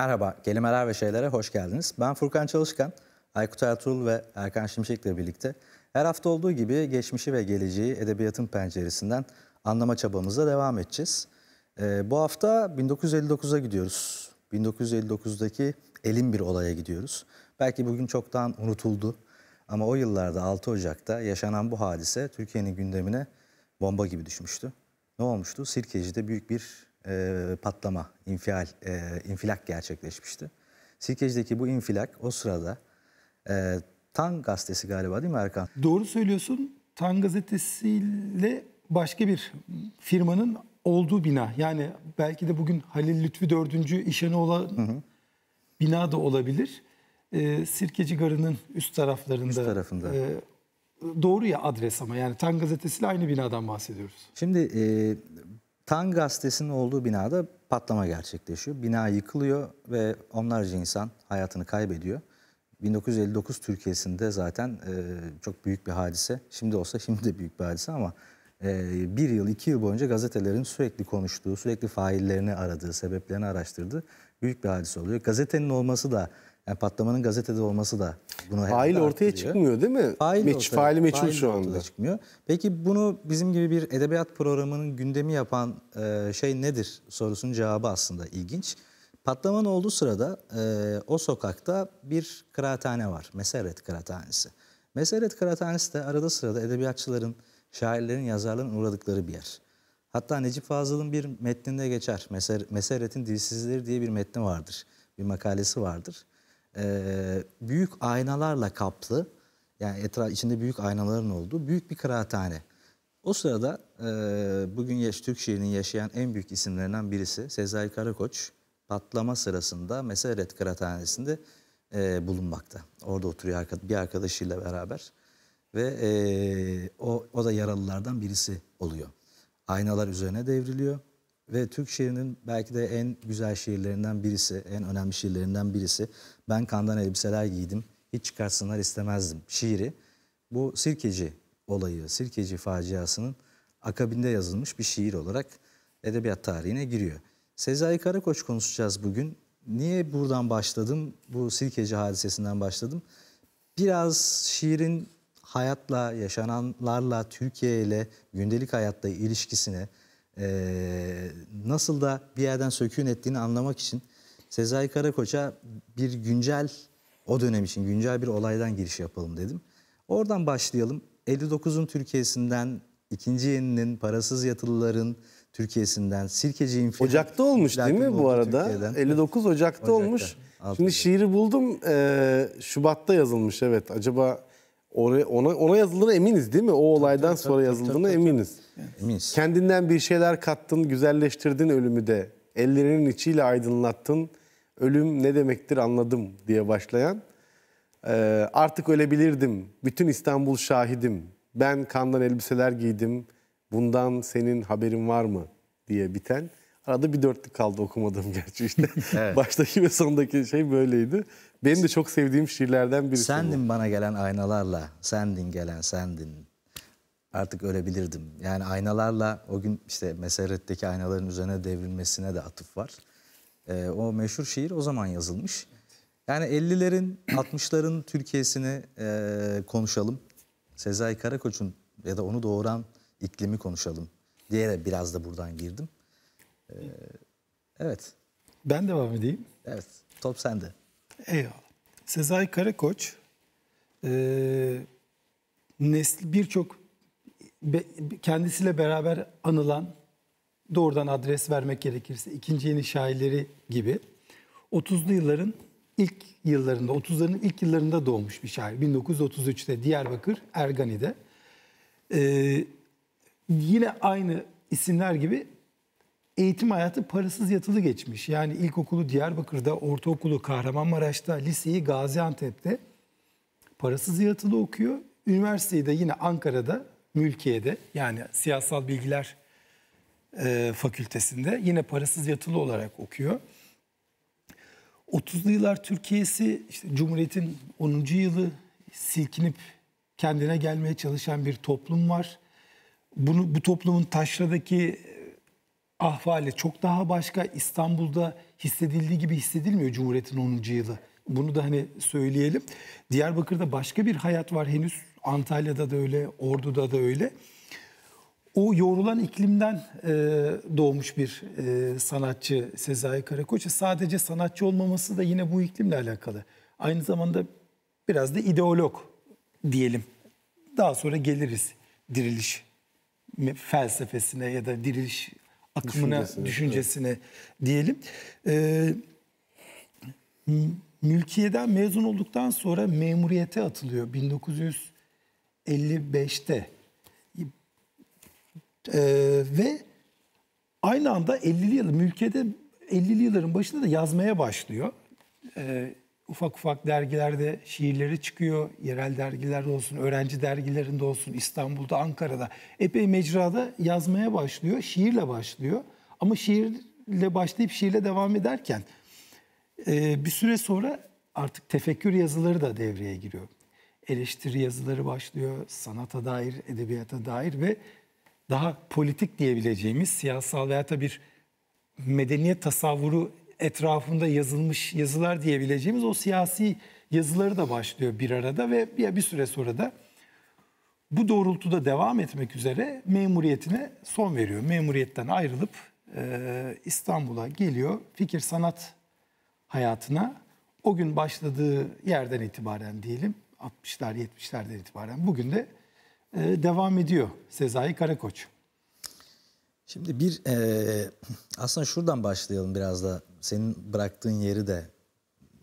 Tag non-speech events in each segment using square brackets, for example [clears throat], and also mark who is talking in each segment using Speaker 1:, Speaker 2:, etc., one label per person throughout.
Speaker 1: Merhaba, Kelimeler ve Şeylere hoş geldiniz. Ben Furkan Çalışkan, Aykut Ertuğrul ve Erkan Şimşek ile birlikte her hafta olduğu gibi geçmişi ve geleceği edebiyatın penceresinden anlama çabamıza devam edeceğiz. Ee, bu hafta 1959'a gidiyoruz. 1959'daki elin bir olaya gidiyoruz. Belki bugün çoktan unutuldu ama o yıllarda 6 Ocak'ta yaşanan bu hadise Türkiye'nin gündemine bomba gibi düşmüştü. Ne olmuştu? Sirkeci'de büyük bir e, patlama, infial, e, infilak gerçekleşmişti. Sirkeci'deki bu infilak o sırada e, Tan gazetesi galiba değil mi Erkan?
Speaker 2: Doğru söylüyorsun. Tan gazetesiyle başka bir firmanın olduğu bina. Yani belki de bugün Halil Lütfi 4. İşenoğlu bina da olabilir. E, Sirkeci Garı'nın üst taraflarında. Üst tarafında. E, doğru ya adres ama yani Tan gazetesiyle aynı binadan bahsediyoruz. Şimdi
Speaker 1: e, Tan gazetesinin olduğu binada patlama gerçekleşiyor. Bina yıkılıyor ve onlarca insan hayatını kaybediyor. 1959 Türkiye'sinde zaten e, çok büyük bir hadise. Şimdi olsa şimdi de büyük bir hadise ama e, bir yıl, iki yıl boyunca gazetelerin sürekli konuştuğu, sürekli faillerini aradığı, sebeplerini araştırdığı büyük bir hadise oluyor. Gazetenin olması da, yani patlamanın gazetede olması da bunu fail ortaya çıkmıyor değil mi? Fail Meç, ortaya, faili meçhul fail şu anda. çıkmıyor. Peki bunu bizim gibi bir edebiyat programının gündemi yapan e, şey nedir sorusunun cevabı aslında ilginç. Patlamanın olduğu sırada e, o sokakta bir kıraathane var. Meseret Kıraathanesi. Meseret Kıraathanesi de arada sırada edebiyatçıların, şairlerin, yazarların uğradıkları bir yer. Hatta Necip Fazıl'ın bir metninde geçer. Meser, Meseret'in Dilsizleri diye bir metni vardır. Bir makalesi vardır e, büyük aynalarla kaplı yani etraf içinde büyük aynaların olduğu büyük bir kıraathane. O sırada e, bugün yaş, Türk şiirinin yaşayan en büyük isimlerinden birisi Sezai Karakoç patlama sırasında Meseret Kıraathanesi'nde e, bulunmakta. Orada oturuyor bir arkadaşıyla beraber ve e, o, o da yaralılardan birisi oluyor. Aynalar üzerine devriliyor ve Türk şiirinin belki de en güzel şiirlerinden birisi, en önemli şiirlerinden birisi. Ben kandan elbiseler giydim. Hiç çıkarsınlar istemezdim. Şiiri bu sirkeci olayı, sirkeci faciasının akabinde yazılmış bir şiir olarak edebiyat tarihine giriyor. Sezai Karakoç konuşacağız bugün. Niye buradan başladım? Bu sirkeci hadisesinden başladım. Biraz şiirin hayatla, yaşananlarla, Türkiye ile gündelik hayatla ilişkisine e, nasıl da bir yerden sökün ettiğini anlamak için Sezai Karakoç'a bir güncel, o dönem için güncel bir olaydan giriş yapalım dedim. Oradan başlayalım. 59'un Türkiye'sinden, ikinci yeninin, parasız yatılıların
Speaker 3: Türkiye'sinden, sirkeciğin... Ocak'ta olmuş değil mi bu arada? Türkiye'den. 59 Ocak'ta, Ocak'ta olmuş. Altın. Şimdi şiiri buldum. Ee, Şubat'ta yazılmış evet. Acaba oraya, ona, ona yazıldığına eminiz değil mi? O olaydan tabii, sonra tabii, yazıldığına tabii, eminiz. Eminiz. Kendinden bir şeyler kattın, güzelleştirdin ölümü de. Ellerinin içiyle aydınlattın ölüm ne demektir anladım diye başlayan e, artık ölebilirdim, bütün İstanbul şahidim, ben kandan elbiseler giydim, bundan senin haberin var mı diye biten. Arada bir dörtlük kaldı okumadım [laughs] gerçi işte. evet. Baştaki ve sondaki şey böyleydi. Benim de çok sevdiğim şiirlerden birisi Sendin bu. bana gelen aynalarla,
Speaker 1: sendin gelen sendin. Artık ölebilirdim. Yani aynalarla o gün işte meseretteki aynaların üzerine devrilmesine de atıf var. E, o meşhur şiir o zaman yazılmış. Yani 50'lerin 60'ların [clears throat] Türkiye'sini e, konuşalım. Sezai Karakoç'un ya da onu doğuran iklimi konuşalım diye de biraz da buradan girdim. E, evet. Ben devam edeyim. Evet. Top sende.
Speaker 2: Eyvallah. Sezai Karakoç e, nesli birçok be, kendisiyle beraber anılan doğrudan adres vermek gerekirse ikinci yeni şairleri gibi 30'lu yılların ilk yıllarında, 30'ların ilk yıllarında doğmuş bir şair. 1933'te Diyarbakır Ergani'de. Ee, yine aynı isimler gibi eğitim hayatı parasız yatılı geçmiş. Yani ilkokulu Diyarbakır'da, ortaokulu Kahramanmaraş'ta, liseyi Gaziantep'te parasız yatılı okuyor. Üniversiteyi de yine Ankara'da, Mülkiye'de yani siyasal bilgiler e, Fakültesi'nde. Yine parasız yatılı olarak okuyor. 30'lu yıllar Türkiye'si işte Cumhuriyet'in 10. yılı silkinip kendine gelmeye çalışan bir toplum var. Bunu bu toplumun taşradaki e, ahvali çok daha başka. İstanbul'da hissedildiği gibi hissedilmiyor Cumhuriyet'in 10. yılı. Bunu da hani söyleyelim. Diyarbakır'da başka bir hayat var henüz. Antalya'da da öyle, Ordu'da da öyle o yoğrulan iklimden e, doğmuş bir e, sanatçı Sezai Karakoç. Sadece sanatçı olmaması da yine bu iklimle alakalı. Aynı zamanda biraz da ideolog diyelim. Daha sonra geliriz diriliş felsefesine ya da diriliş akımına, düşüncesine, düşüncesine evet. diyelim. E, mülkiyeden mezun olduktan sonra memuriyete atılıyor 1955'te e, ve aynı anda 50'li yılların ülkede 50'li yılların başında da yazmaya başlıyor. E, ufak ufak dergilerde şiirleri çıkıyor. Yerel dergilerde olsun, öğrenci dergilerinde olsun, İstanbul'da, Ankara'da. Epey mecrada yazmaya başlıyor, şiirle başlıyor. Ama şiirle başlayıp şiirle devam ederken e, bir süre sonra artık tefekkür yazıları da devreye giriyor. Eleştiri yazıları başlıyor, sanata dair, edebiyata dair ve daha politik diyebileceğimiz siyasal veya da bir medeniyet tasavvuru etrafında yazılmış yazılar diyebileceğimiz o siyasi yazıları da başlıyor bir arada ve bir, süre sonra da bu doğrultuda devam etmek üzere memuriyetine son veriyor. Memuriyetten ayrılıp e, İstanbul'a geliyor. Fikir sanat hayatına o gün başladığı yerden itibaren diyelim 60'lar 70'lerden itibaren bugün de e, devam ediyor Sezai Karakoç.
Speaker 1: Şimdi bir e, aslında şuradan başlayalım biraz da senin bıraktığın yeri de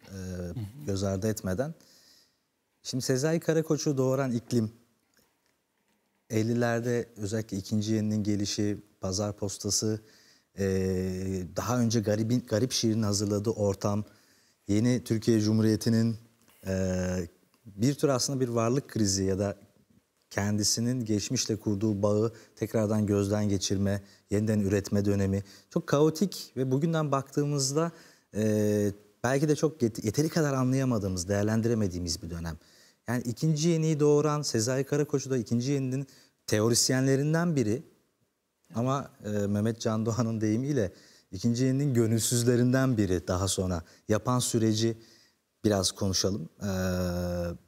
Speaker 1: e, göz ardı etmeden. Şimdi Sezai Karakoç'u doğuran iklim 50'lerde özellikle ikinci yeninin gelişi, pazar postası, e, daha önce garibin, garip şiirin hazırladığı ortam, yeni Türkiye Cumhuriyeti'nin e, bir tür aslında bir varlık krizi ya da kendisinin geçmişle kurduğu bağı tekrardan gözden geçirme, yeniden üretme dönemi. Çok kaotik ve bugünden baktığımızda e, belki de çok yeteri kadar anlayamadığımız, değerlendiremediğimiz bir dönem. Yani ikinci yeniyi doğuran Sezai Karakoç'u da ikinci yeninin teorisyenlerinden biri. Ama e, Mehmet Can Doğan'ın deyimiyle ikinci yeninin gönülsüzlerinden biri daha sonra. Yapan süreci biraz konuşalım. Ee,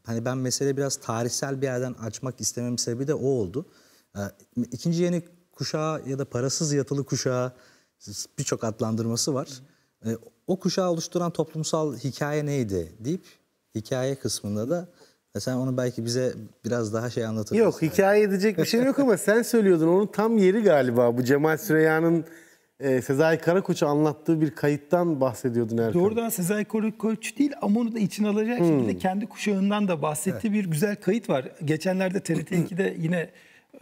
Speaker 1: hani ben mesele biraz tarihsel bir yerden açmak istemem sebebi de o oldu. Ee, ikinci yeni kuşağı ya da parasız yatılı kuşağı birçok adlandırması var. Ee, o kuşağı oluşturan toplumsal hikaye neydi deyip hikaye kısmında da e, sen onu belki bize
Speaker 3: biraz daha şey anlatabilirsin. Yok hikaye edecek bir şey yok ama sen söylüyordun. Onun tam yeri galiba bu Cemal Süreyya'nın e, Sezai Karakoç'u anlattığı bir kayıttan bahsediyordun Erkan.
Speaker 2: Doğrudan Sezai Karakoç değil ama onu da içine alacak hmm. şekilde kendi kuşağından da bahsettiği evet. bir güzel kayıt var. Geçenlerde TRT 2'de [clears throat] yine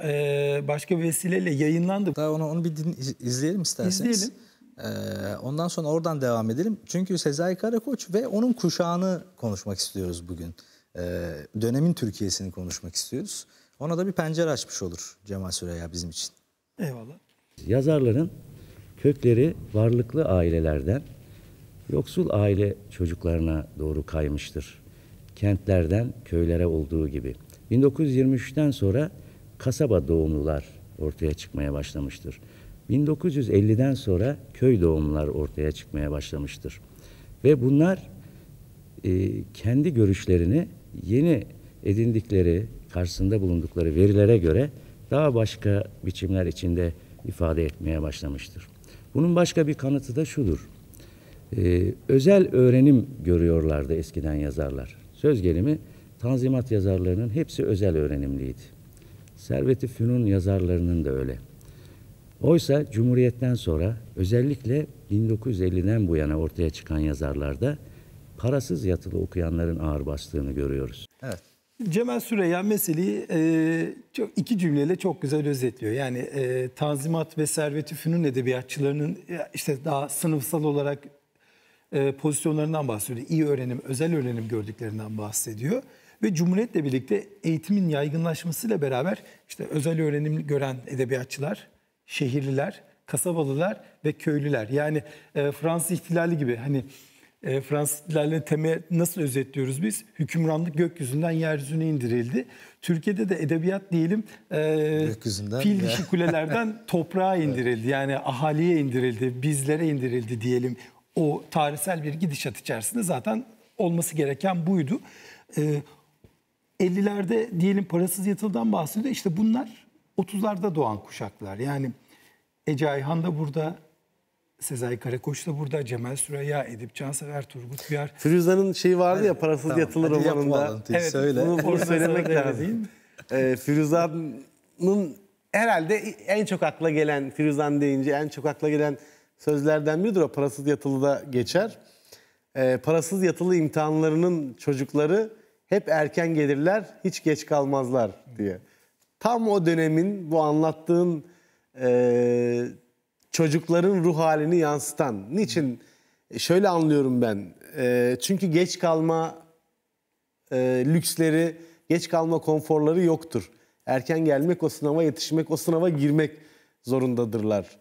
Speaker 2: e, başka bir vesileyle yayınlandı. Daha onu, onu
Speaker 1: bir din, izleyelim isterseniz. İzleyelim. Ee, ondan sonra oradan devam edelim. Çünkü Sezai Karakoç ve onun kuşağını konuşmak istiyoruz bugün. Ee, dönemin Türkiye'sini konuşmak istiyoruz. Ona da bir pencere açmış olur Cemal Süreya bizim için.
Speaker 2: Eyvallah.
Speaker 4: Yazarların kökleri varlıklı ailelerden yoksul aile çocuklarına doğru kaymıştır. Kentlerden köylere olduğu gibi. 1923'ten sonra kasaba doğumlular ortaya çıkmaya başlamıştır. 1950'den sonra köy doğumlular ortaya çıkmaya başlamıştır. Ve bunlar e, kendi görüşlerini yeni edindikleri, karşısında bulundukları verilere göre daha başka biçimler içinde ifade etmeye başlamıştır. Bunun başka bir kanıtı da şudur. Ee, özel öğrenim görüyorlardı eskiden yazarlar. Söz gelimi Tanzimat yazarlarının hepsi özel öğrenimliydi. Servet-i Fünun yazarlarının da öyle. Oysa Cumhuriyet'ten sonra özellikle 1950'den bu yana ortaya çıkan yazarlarda parasız yatılı okuyanların ağır bastığını görüyoruz.
Speaker 2: Evet. Cemal Süreya meseleyi e, çok, iki cümleyle çok güzel özetliyor. Yani e, Tanzimat ve Servet Üfünün edebiyatçılarının işte daha sınıfsal olarak e, pozisyonlarından bahsediyor. İyi öğrenim, özel öğrenim gördüklerinden bahsediyor. Ve Cumhuriyet'le birlikte eğitimin yaygınlaşmasıyla beraber işte özel öğrenim gören edebiyatçılar, şehirliler, kasabalılar ve köylüler. Yani e, Fransız ihtilali gibi hani e, Fransızlarla teme nasıl özetliyoruz biz? Hükümranlık gökyüzünden yeryüzüne indirildi. Türkiye'de de edebiyat diyelim e, fil dişi kulelerden [laughs] toprağa indirildi. Yani ahaliye indirildi, bizlere indirildi diyelim. O tarihsel bir gidişat içerisinde zaten olması gereken buydu. E, 50'lerde diyelim parasız yatıldan bahsediyor. İşte bunlar 30'larda doğan kuşaklar. Yani Ece Ayhan da burada, Sezai Karakoç da burada, Cemal Süreyya, Edip Cansever, Turgut Uyar.
Speaker 3: Firuza'nın şeyi vardı ya, Parasız tamam, Yatılır romanında. Evet, söyle. Bunu, bunu söylemek lazım. Ee, Firuza'nın herhalde en çok akla gelen, Firuzan deyince en çok akla gelen sözlerden biridir o. Parasız Yatılı da geçer. Ee, parasız yatılı imtihanlarının çocukları hep erken gelirler, hiç geç kalmazlar diye. Tam o dönemin, bu anlattığın... E, çocukların ruh halini yansıtan. Niçin? E, şöyle anlıyorum ben. E, çünkü geç kalma e, lüksleri, geç kalma konforları yoktur. Erken gelmek, o sınava yetişmek, o sınava girmek zorundadırlar.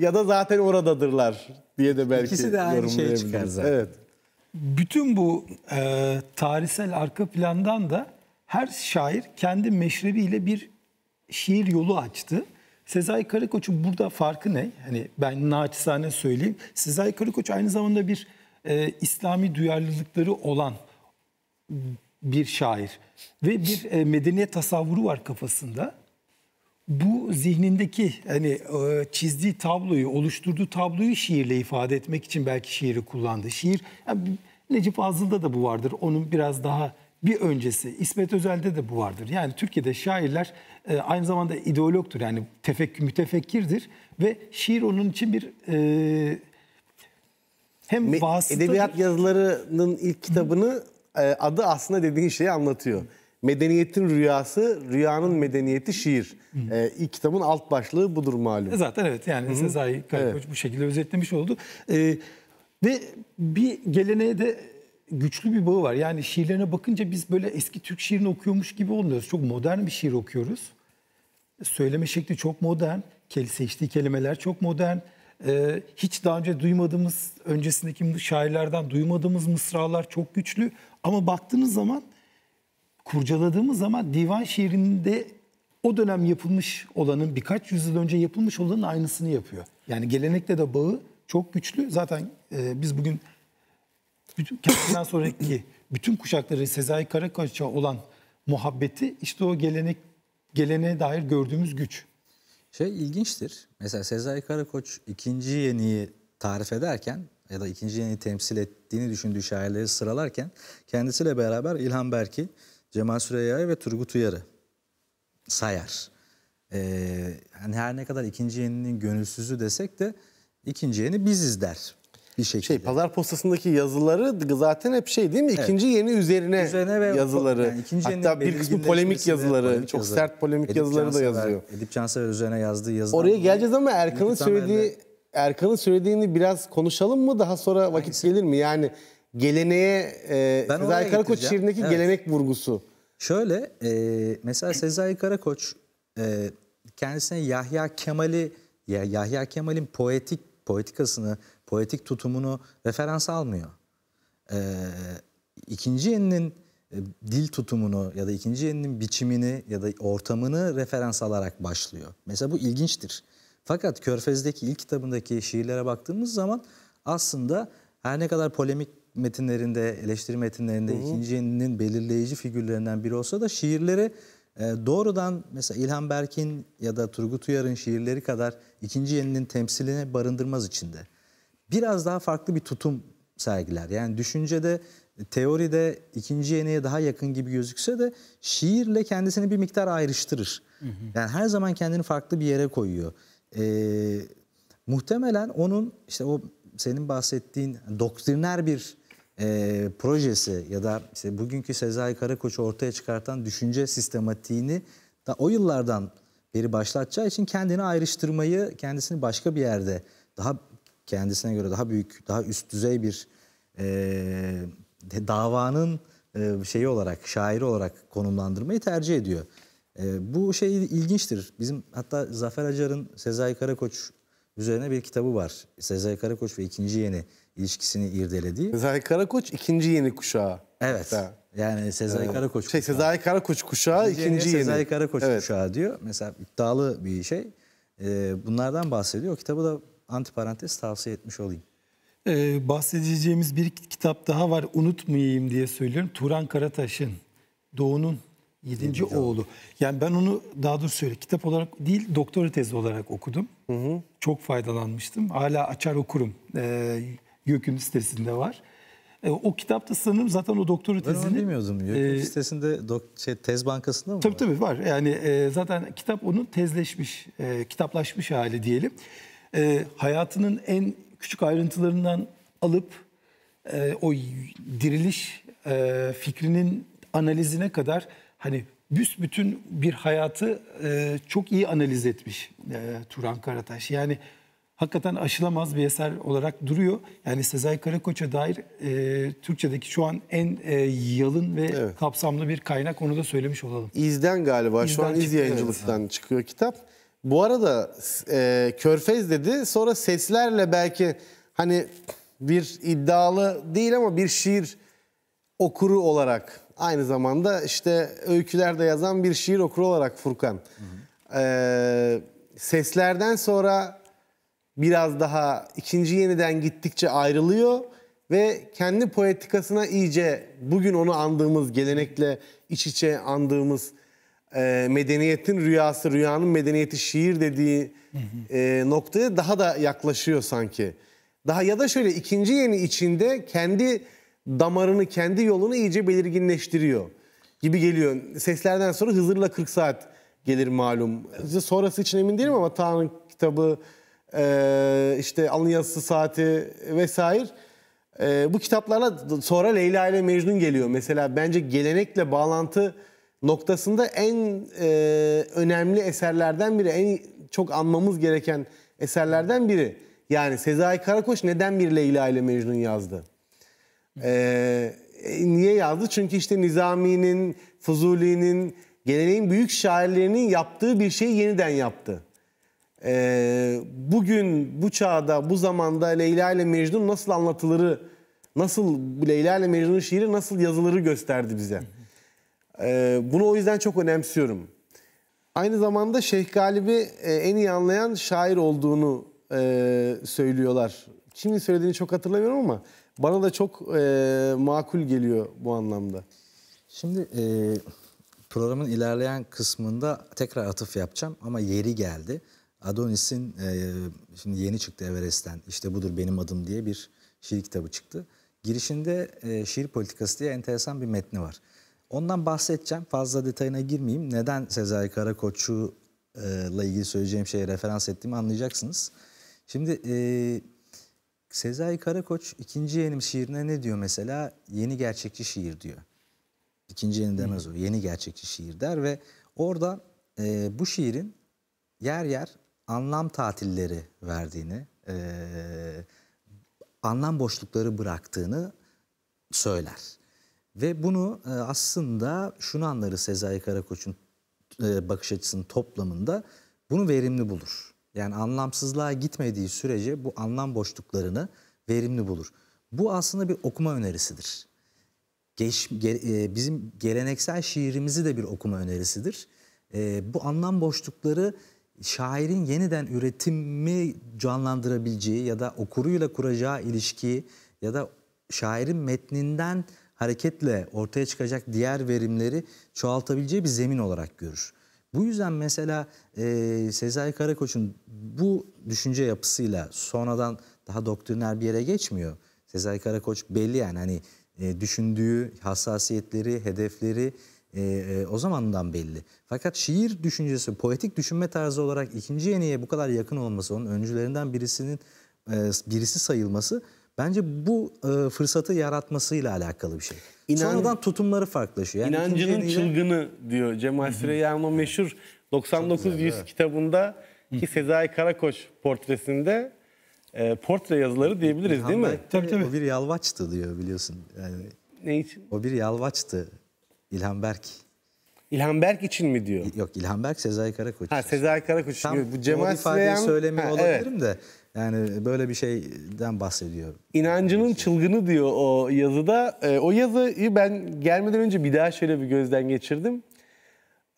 Speaker 3: ya da zaten oradadırlar diye de belki İkisi de aynı şeye çıkar Evet.
Speaker 2: Bütün bu e, tarihsel arka plandan da her şair kendi meşrebiyle bir şiir yolu açtı. Sezai Karakoç'un burada farkı ne? Hani ben naçizane söyleyeyim. Sezai Karakoç aynı zamanda bir e, İslami duyarlılıkları olan bir şair ve bir e, medeniyet tasavvuru var kafasında. Bu zihnindeki hani e, çizdiği tabloyu, oluşturduğu tabloyu şiirle ifade etmek için belki şiiri kullandı. Şiir yani Necip Fazıl'da da bu vardır. Onun biraz daha bir öncesi. İsmet Özel'de de bu vardır. Yani Türkiye'de şairler e, aynı zamanda ideologtur. Yani tefekkür, mütefekkirdir ve şiir onun için bir e, hem vasıtadır.
Speaker 3: Edebiyat yazılarının ilk kitabını e, adı aslında dediğin şeyi anlatıyor. Medeniyetin rüyası, rüyanın medeniyeti şiir. E, ilk kitabın alt başlığı budur malum. E, zaten
Speaker 2: evet yani Hı-hı. Sezai Karakoç evet. bu şekilde özetlemiş oldu. E, ve bir geleneğe de güçlü bir bağı var. Yani şiirlerine bakınca biz böyle eski Türk şiirini okuyormuş gibi olmuyoruz. Çok modern bir şiir okuyoruz. Söyleme şekli çok modern. Seçtiği kelimeler çok modern. Ee, hiç daha önce duymadığımız, öncesindeki şairlerden duymadığımız mısralar çok güçlü. Ama baktığınız zaman, kurcaladığımız zaman divan şiirinde o dönem yapılmış olanın, birkaç yüzyıl önce yapılmış olanın aynısını yapıyor. Yani gelenekte de bağı çok güçlü. Zaten e, biz bugün bütün, kendinden sonraki bütün kuşakları Sezai Karakoç'a olan muhabbeti işte o gelenek geleneğe dair gördüğümüz güç. Şey ilginçtir.
Speaker 1: Mesela Sezai Karakoç ikinci yeniyi tarif ederken ya da ikinci yeniyi temsil ettiğini düşündüğü şairleri sıralarken kendisiyle beraber İlhan Berk'i, Cemal Süreyya'yı ve Turgut Uyar'ı sayar. Ee, hani her ne kadar ikinci yeninin gönülsüzü desek de ikinci yeni biziz der bir şekilde. Şey, pazar postasındaki
Speaker 3: yazıları zaten hep şey değil mi? İkinci evet. yeni üzerine, üzerine ve yazıları. Yani ikinci Hatta bir kısmı polemik
Speaker 1: yazıları. Polemik çok yazıları. sert polemik Edip yazıları Cansever, da yazıyor. Edip Cansever üzerine yazdığı yazılar. Oraya geleceğiz
Speaker 3: ama Erkan'ın söylediği Erkan'ın söylediğini biraz konuşalım mı? Daha sonra vakit Hangisi? gelir mi? Yani geleneğe e, ben Sezai Karakoç şiirindeki evet. gelenek vurgusu. Şöyle
Speaker 1: e, mesela Sezai Karakoç e, kendisine Yahya Kemal'i ya Yahya Kemal'in poetik poetikasını poetik tutumunu referans almıyor. Ee, ikinci yeninin e, dil tutumunu ya da ikinci yeninin biçimini ya da ortamını referans alarak başlıyor. Mesela bu ilginçtir. Fakat Körfez'deki ilk kitabındaki şiirlere baktığımız zaman aslında her ne kadar polemik metinlerinde, eleştiri metinlerinde Hı -hı. ikinci yeninin belirleyici figürlerinden biri olsa da şiirleri e, doğrudan mesela İlhan Berk'in ya da Turgut Uyar'ın şiirleri kadar ikinci yeninin temsiline barındırmaz içinde biraz daha farklı bir tutum sergiler. Yani düşüncede teoride ikinci yeneye daha yakın gibi gözükse de şiirle kendisini bir miktar ayrıştırır. Hı hı. Yani her zaman kendini farklı bir yere koyuyor. Ee, muhtemelen onun işte o senin bahsettiğin doktriner bir e, projesi ya da işte bugünkü Sezai Karakoç'u ortaya çıkartan düşünce sistematiğini da o yıllardan beri başlatacağı için kendini ayrıştırmayı, kendisini başka bir yerde daha kendisine göre daha büyük, daha üst düzey bir e, davanın e, şeyi olarak, şairi olarak konumlandırmayı tercih ediyor. E, bu şey ilginçtir. Bizim hatta Zafer Acar'ın Sezai Karakoç üzerine bir kitabı var. Sezai Karakoç ve ikinci yeni ilişkisini irdelediği.
Speaker 3: Sezai Karakoç ikinci yeni kuşağı. Evet. Hatta.
Speaker 1: Yani Sezai ee, Karakoç
Speaker 3: şey, kuşağı. Sezai Karakoç
Speaker 1: kuşağı ikinci, ikinci yeni. Sezai Karakoç evet. kuşağı diyor. Mesela iddialı bir şey. Ee, bunlardan bahsediyor. O kitabı da antiparantez tavsiye etmiş olayım.
Speaker 2: Ee, bahsedeceğimiz bir kitap daha var unutmayayım diye söylüyorum. Turan Karataş'ın Doğu'nun Yedinci oğlu. Yani ben onu daha doğrusu söyle kitap olarak değil doktora tezi olarak okudum. Hı hı. Çok faydalanmıştım. Hala açar okurum. Ee, YÖK'ün sitesinde var. Ee, o kitapta sanırım zaten o doktora tezini... Ben onu bilmiyordum. YÖK'ün e, sitesinde dok, şey, tez bankasında mı? Tabii var? tabii var. Yani e, zaten kitap onun tezleşmiş, e, kitaplaşmış hali diyelim e, hayatının en küçük ayrıntılarından alıp e, o diriliş e, fikrinin analizine kadar hani büsbütün bir hayatı e, çok iyi analiz etmiş e, Turan Karataş. Yani hakikaten aşılamaz bir eser olarak duruyor. Yani Sezai Karakoç'a dair e, Türkçedeki şu an en e, yalın ve evet. kapsamlı bir kaynak onu da söylemiş olalım.
Speaker 3: İzden galiba İzden şu an iz yayıncılıktan evet. çıkıyor kitap. Bu arada e, Körfez dedi sonra seslerle belki hani bir iddialı değil ama bir şiir okuru olarak aynı zamanda işte öykülerde yazan bir şiir okuru olarak Furkan. Hı hı. E, seslerden sonra biraz daha ikinci yeniden gittikçe ayrılıyor ve kendi poetikasına iyice bugün onu andığımız gelenekle iç içe andığımız e, medeniyetin rüyası, rüyanın medeniyeti şiir dediği e, noktaya daha da yaklaşıyor sanki. Daha ya da şöyle ikinci yeni içinde kendi damarını, kendi yolunu iyice belirginleştiriyor gibi geliyor. Seslerden sonra Hızır'la 40 saat gelir malum. Sonrası için emin değilim ama Tanrı kitabı, e, işte Alın Yazısı Saati vesaire. E, bu kitaplarla sonra Leyla ile Mecnun geliyor. Mesela bence gelenekle bağlantı noktasında en e, önemli eserlerden biri, en çok anmamız gereken eserlerden biri. Yani Sezai Karakoç neden bir Leyla ile Mecnun yazdı? Ee, niye yazdı? Çünkü işte Nizami'nin, Fuzuli'nin, geleneğin büyük şairlerinin yaptığı bir şeyi yeniden yaptı. Ee, bugün bu çağda, bu zamanda Leyla ile Mecnun nasıl anlatılırı, nasıl Leyla ile Mecnun'un şiiri nasıl yazıları gösterdi bize. Hı ee, bunu o yüzden çok önemsiyorum. Aynı zamanda Şeyh Galibi e, en iyi anlayan şair olduğunu e, söylüyorlar. Kimin söylediğini çok hatırlamıyorum ama bana da çok e, makul geliyor bu anlamda. Şimdi e,
Speaker 1: programın ilerleyen kısmında tekrar atıf yapacağım ama yeri geldi. Adonis'in e, şimdi yeni çıktı Everest'ten işte budur benim adım diye bir şiir kitabı çıktı. Girişinde e, şiir politikası diye enteresan bir metni var. Ondan bahsedeceğim. Fazla detayına girmeyeyim. Neden Sezai Karakoç'u e, ile ilgili söyleyeceğim şeye referans ettiğimi anlayacaksınız. Şimdi e, Sezai Karakoç ikinci yeğenim şiirine ne diyor mesela? Yeni gerçekçi şiir diyor. İkinci yeni demez o. Yeni gerçekçi şiir der ve orada e, bu şiirin yer yer anlam tatilleri verdiğini, e, anlam boşlukları bıraktığını söyler. Ve bunu e, aslında şunu anları Sezai Karakoç'un e, bakış açısının toplamında bunu verimli bulur. Yani anlamsızlığa gitmediği sürece bu anlam boşluklarını verimli bulur. Bu aslında bir okuma önerisidir. Geç, ge, e, bizim geleneksel şiirimizi de bir okuma önerisidir. E, bu anlam boşlukları şairin yeniden üretimi canlandırabileceği ya da okuruyla kuracağı ilişkiyi ya da şairin metninden hareketle ortaya çıkacak diğer verimleri çoğaltabileceği bir zemin olarak görür. Bu yüzden mesela e, Sezai Karakoç'un bu düşünce yapısıyla sonradan daha doktriner bir yere geçmiyor. Sezai Karakoç belli yani hani e, düşündüğü hassasiyetleri, hedefleri e, e, o zamandan belli. Fakat şiir düşüncesi, poetik düşünme tarzı olarak ikinci yeniye bu kadar yakın olması, onun öncülerinden birisinin e, birisi sayılması Bence bu e, fırsatı yaratmasıyla alakalı bir şey. İnan, Sonradan tutumları farklılaşıyor. Yani inancının çılgını
Speaker 3: diyor Cemal Süreyya'nın o meşhur 100 kitabında ki Sezai Karakoç portresinde e, portre yazıları diyebiliriz değil mi?
Speaker 2: Tabii
Speaker 1: tabii. O bir
Speaker 3: yalvaçtı diyor
Speaker 1: biliyorsun. Yani, ne için? O bir yalvaçtı İlhan Berk. İlhan Berk için mi diyor? Yok İlhan Berk Sezai Karakoç. Ha Sezai
Speaker 3: Karakoç diyor. Bu Cemal Süreyya'nın... söylemeyi ha, olabilirim evet.
Speaker 1: de yani böyle bir şeyden bahsediyor.
Speaker 3: İnancının çılgını diyor o yazıda. E, o yazıyı ben gelmeden önce bir daha şöyle bir gözden geçirdim.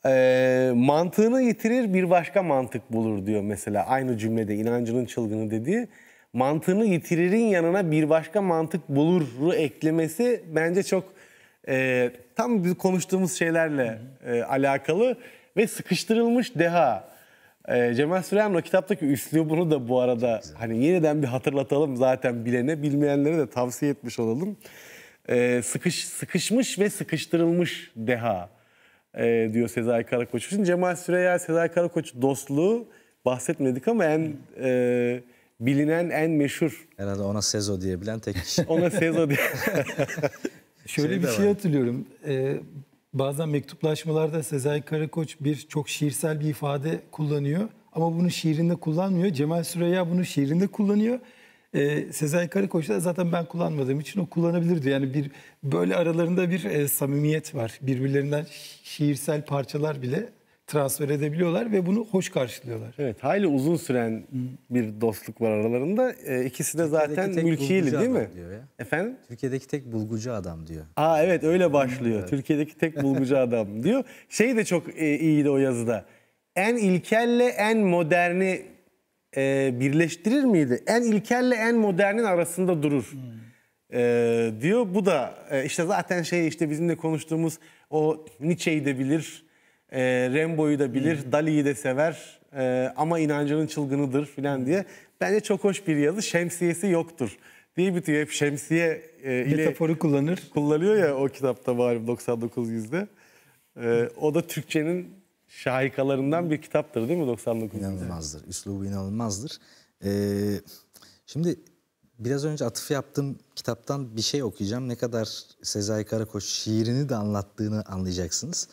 Speaker 3: E, mantığını yitirir bir başka mantık bulur diyor mesela aynı cümlede inancının çılgını dediği. Mantığını yitiririn yanına bir başka mantık buluru eklemesi bence çok e, tam konuştuğumuz şeylerle e, alakalı ve sıkıştırılmış deha e, Cemal Süreyya'nın o kitaptaki üslubunu da bu arada hani yeniden bir hatırlatalım zaten bilene, bilmeyenlere de tavsiye etmiş olalım. E, sıkış Sıkışmış ve sıkıştırılmış deha e, diyor Sezai Karakoç Şimdi Cemal Süreyya, Sezai Karakoç dostluğu bahsetmedik ama en e, bilinen, en meşhur. Herhalde ona Sezo diyebilen tek kişi. [laughs]
Speaker 1: ona Sezo diye. [laughs]
Speaker 2: Şöyle şey bir şey var. hatırlıyorum. Ee, bazen mektuplaşmalarda Sezai Karakoç bir çok şiirsel bir ifade kullanıyor. Ama bunu şiirinde kullanmıyor. Cemal Süreya bunu şiirinde kullanıyor. Ee, Sezai Karakoç da zaten ben kullanmadığım için o kullanabilirdi. Yani bir böyle aralarında bir e, samimiyet var. Birbirlerinden şiirsel parçalar bile transfer edebiliyorlar ve bunu hoş karşılıyorlar.
Speaker 3: Evet, hayli uzun süren bir dostluk var aralarında. Ee, ikisi de zaten tek mülkiyeli değil mi? Efendim? Türkiye'deki tek bulgucu adam diyor. Aa evet öyle başlıyor. Türkiye'deki tek bulgucu adam diyor. Şey de çok e, iyiydi o yazıda. En ilkelle en moderni e, birleştirir miydi? En ilkelle en modernin arasında durur. Hmm. E, diyor. Bu da e, işte zaten şey işte bizim de konuştuğumuz o Nietzsche'yi de bilir e, Rembo'yu da bilir, hmm. Dali'yi de sever e, ama inancının çılgınıdır filan diye. Bence çok hoş bir yazı. Şemsiyesi yoktur diye bitiyor. Hep şemsiye e, ile... Metaforu kullanır. Kullanıyor ya o kitapta var 99 E, ee, o da Türkçenin şahikalarından bir kitaptır değil mi 99 İnanılmazdır.
Speaker 1: Üslubu inanılmazdır. E, şimdi biraz önce atıf yaptığım kitaptan bir şey okuyacağım. Ne kadar Sezai Karakoç şiirini de anlattığını anlayacaksınız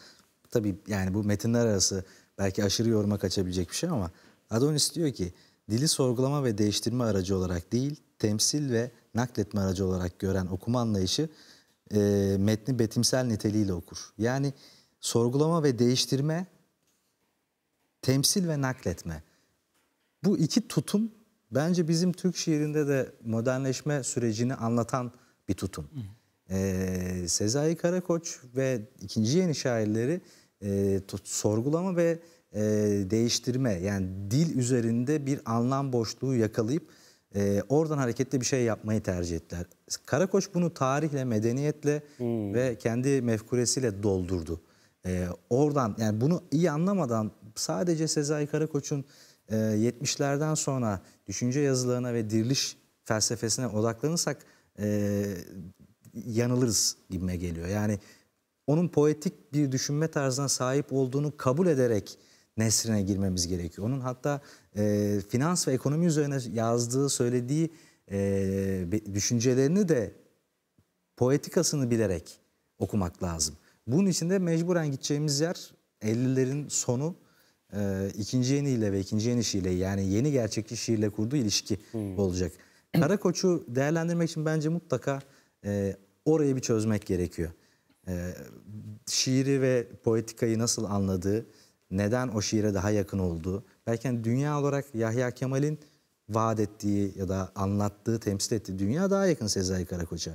Speaker 1: tabii yani bu metinler arası belki aşırı yoruma kaçabilecek bir şey ama Adonis diyor ki dili sorgulama ve değiştirme aracı olarak değil temsil ve nakletme aracı olarak gören okuma anlayışı e, metni betimsel niteliğiyle okur. Yani sorgulama ve değiştirme temsil ve nakletme. Bu iki tutum bence bizim Türk şiirinde de modernleşme sürecini anlatan bir tutum. Ee, Sezai Karakoç ve ikinci yeni şairleri e, sorgulama ve e, değiştirme yani dil üzerinde bir anlam boşluğu yakalayıp e, oradan hareketli bir şey yapmayı tercih ettiler. Karakoç bunu tarihle, medeniyetle hmm. ve kendi mefkuresiyle doldurdu. E, oradan yani bunu iyi anlamadan sadece Sezai Karakoç'un e, 70'lerden sonra düşünce yazılarına ve diriliş felsefesine odaklanırsak e, yanılırız gibime geliyor. Yani onun poetik bir düşünme tarzına sahip olduğunu kabul ederek nesrine girmemiz gerekiyor. Onun hatta e, finans ve ekonomi üzerine yazdığı, söylediği e, düşüncelerini de poetikasını bilerek okumak lazım. Bunun için de mecburen gideceğimiz yer 50'lerin sonu e, ikinci yeniyle ve ikinci yeni şiirle yani yeni gerçekçi şiirle kurduğu ilişki hmm. olacak. Karakoç'u değerlendirmek için bence mutlaka e, orayı bir çözmek gerekiyor. Ee, şiiri ve poetikayı nasıl anladığı, neden o şiire daha yakın oldu, belki yani dünya olarak Yahya Kemal'in vaat ettiği ya da anlattığı, temsil ettiği dünya daha yakın Sezai Karakoç'a.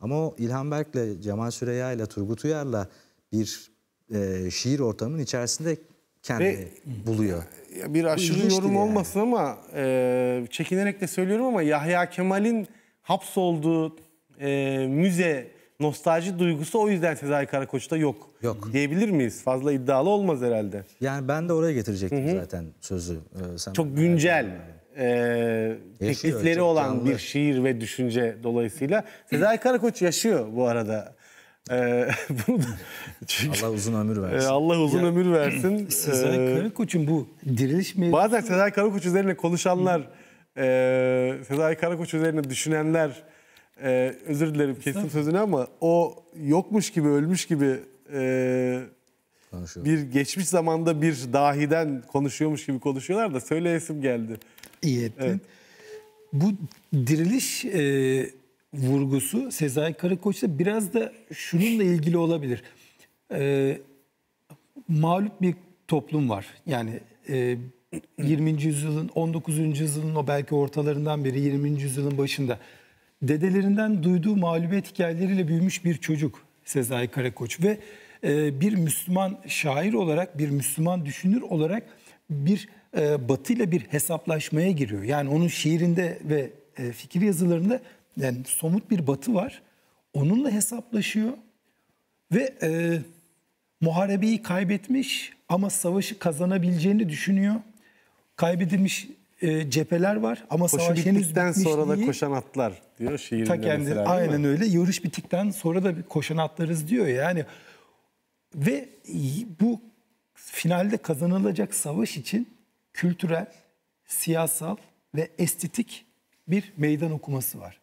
Speaker 1: Ama o İlhan Berk'le, Cemal Süreya ile, Turgut Uyar'la bir e, şiir ortamının içerisinde kendini Ve, buluyor.
Speaker 3: Bir aşırı İlginçtir yorum yani. olmasın ama e, çekinerek de söylüyorum ama Yahya Kemal'in hapsolduğu e, müze nostalji duygusu o yüzden Sezai Karakoç'ta yok. Yok. Diyebilir miyiz? Fazla iddialı olmaz herhalde. Yani ben de oraya getirecektim Hı -hı. zaten sözü. Ee, sen çok güncel e, teklifleri yaşıyor, olan canlı. bir şiir ve düşünce dolayısıyla. Sezai Karakoç yaşıyor bu arada. Ee, [laughs] da, çünkü, Allah uzun ömür versin. Ee, Allah uzun ya, ömür
Speaker 2: versin. [clears throat] Sezai ee, Karakoç'un bu diriliş mi? Bazen Sezai Karakoç üzerine konuşanlar,
Speaker 3: e, Sezai Karakoç üzerine düşünenler e, özür dilerim kesin sözünü ama o yokmuş gibi ölmüş gibi e, bir geçmiş zamanda bir dahiden konuşuyormuş gibi konuşuyorlar da söyleyesim geldi.
Speaker 2: İyi ettin. Evet. Bu diriliş e, vurgusu Sezai Karakoç'ta biraz da şununla ilgili olabilir. E, mağlup bir toplum var. Yani e, 20. yüzyılın 19. yüzyılın o belki ortalarından biri 20. yüzyılın başında dedelerinden duyduğu mağlubiyet hikayeleriyle büyümüş bir çocuk Sezai Karakoç ve e, bir Müslüman şair olarak, bir Müslüman düşünür olarak bir e, ile bir hesaplaşmaya giriyor. Yani onun şiirinde ve e, fikir yazılarında yani somut bir batı var. Onunla hesaplaşıyor ve e, muharebeyi kaybetmiş ama savaşı kazanabileceğini düşünüyor. Kaybedilmiş e, cepheler var ama Koşu savaş henüz bitmiş sonra da koşan atlar diyor şiirinde kendi, mesela. Aynen öyle. Yarış bittikten sonra da koşan atlarız diyor yani. Ve bu finalde kazanılacak savaş için kültürel, siyasal ve estetik bir meydan okuması var.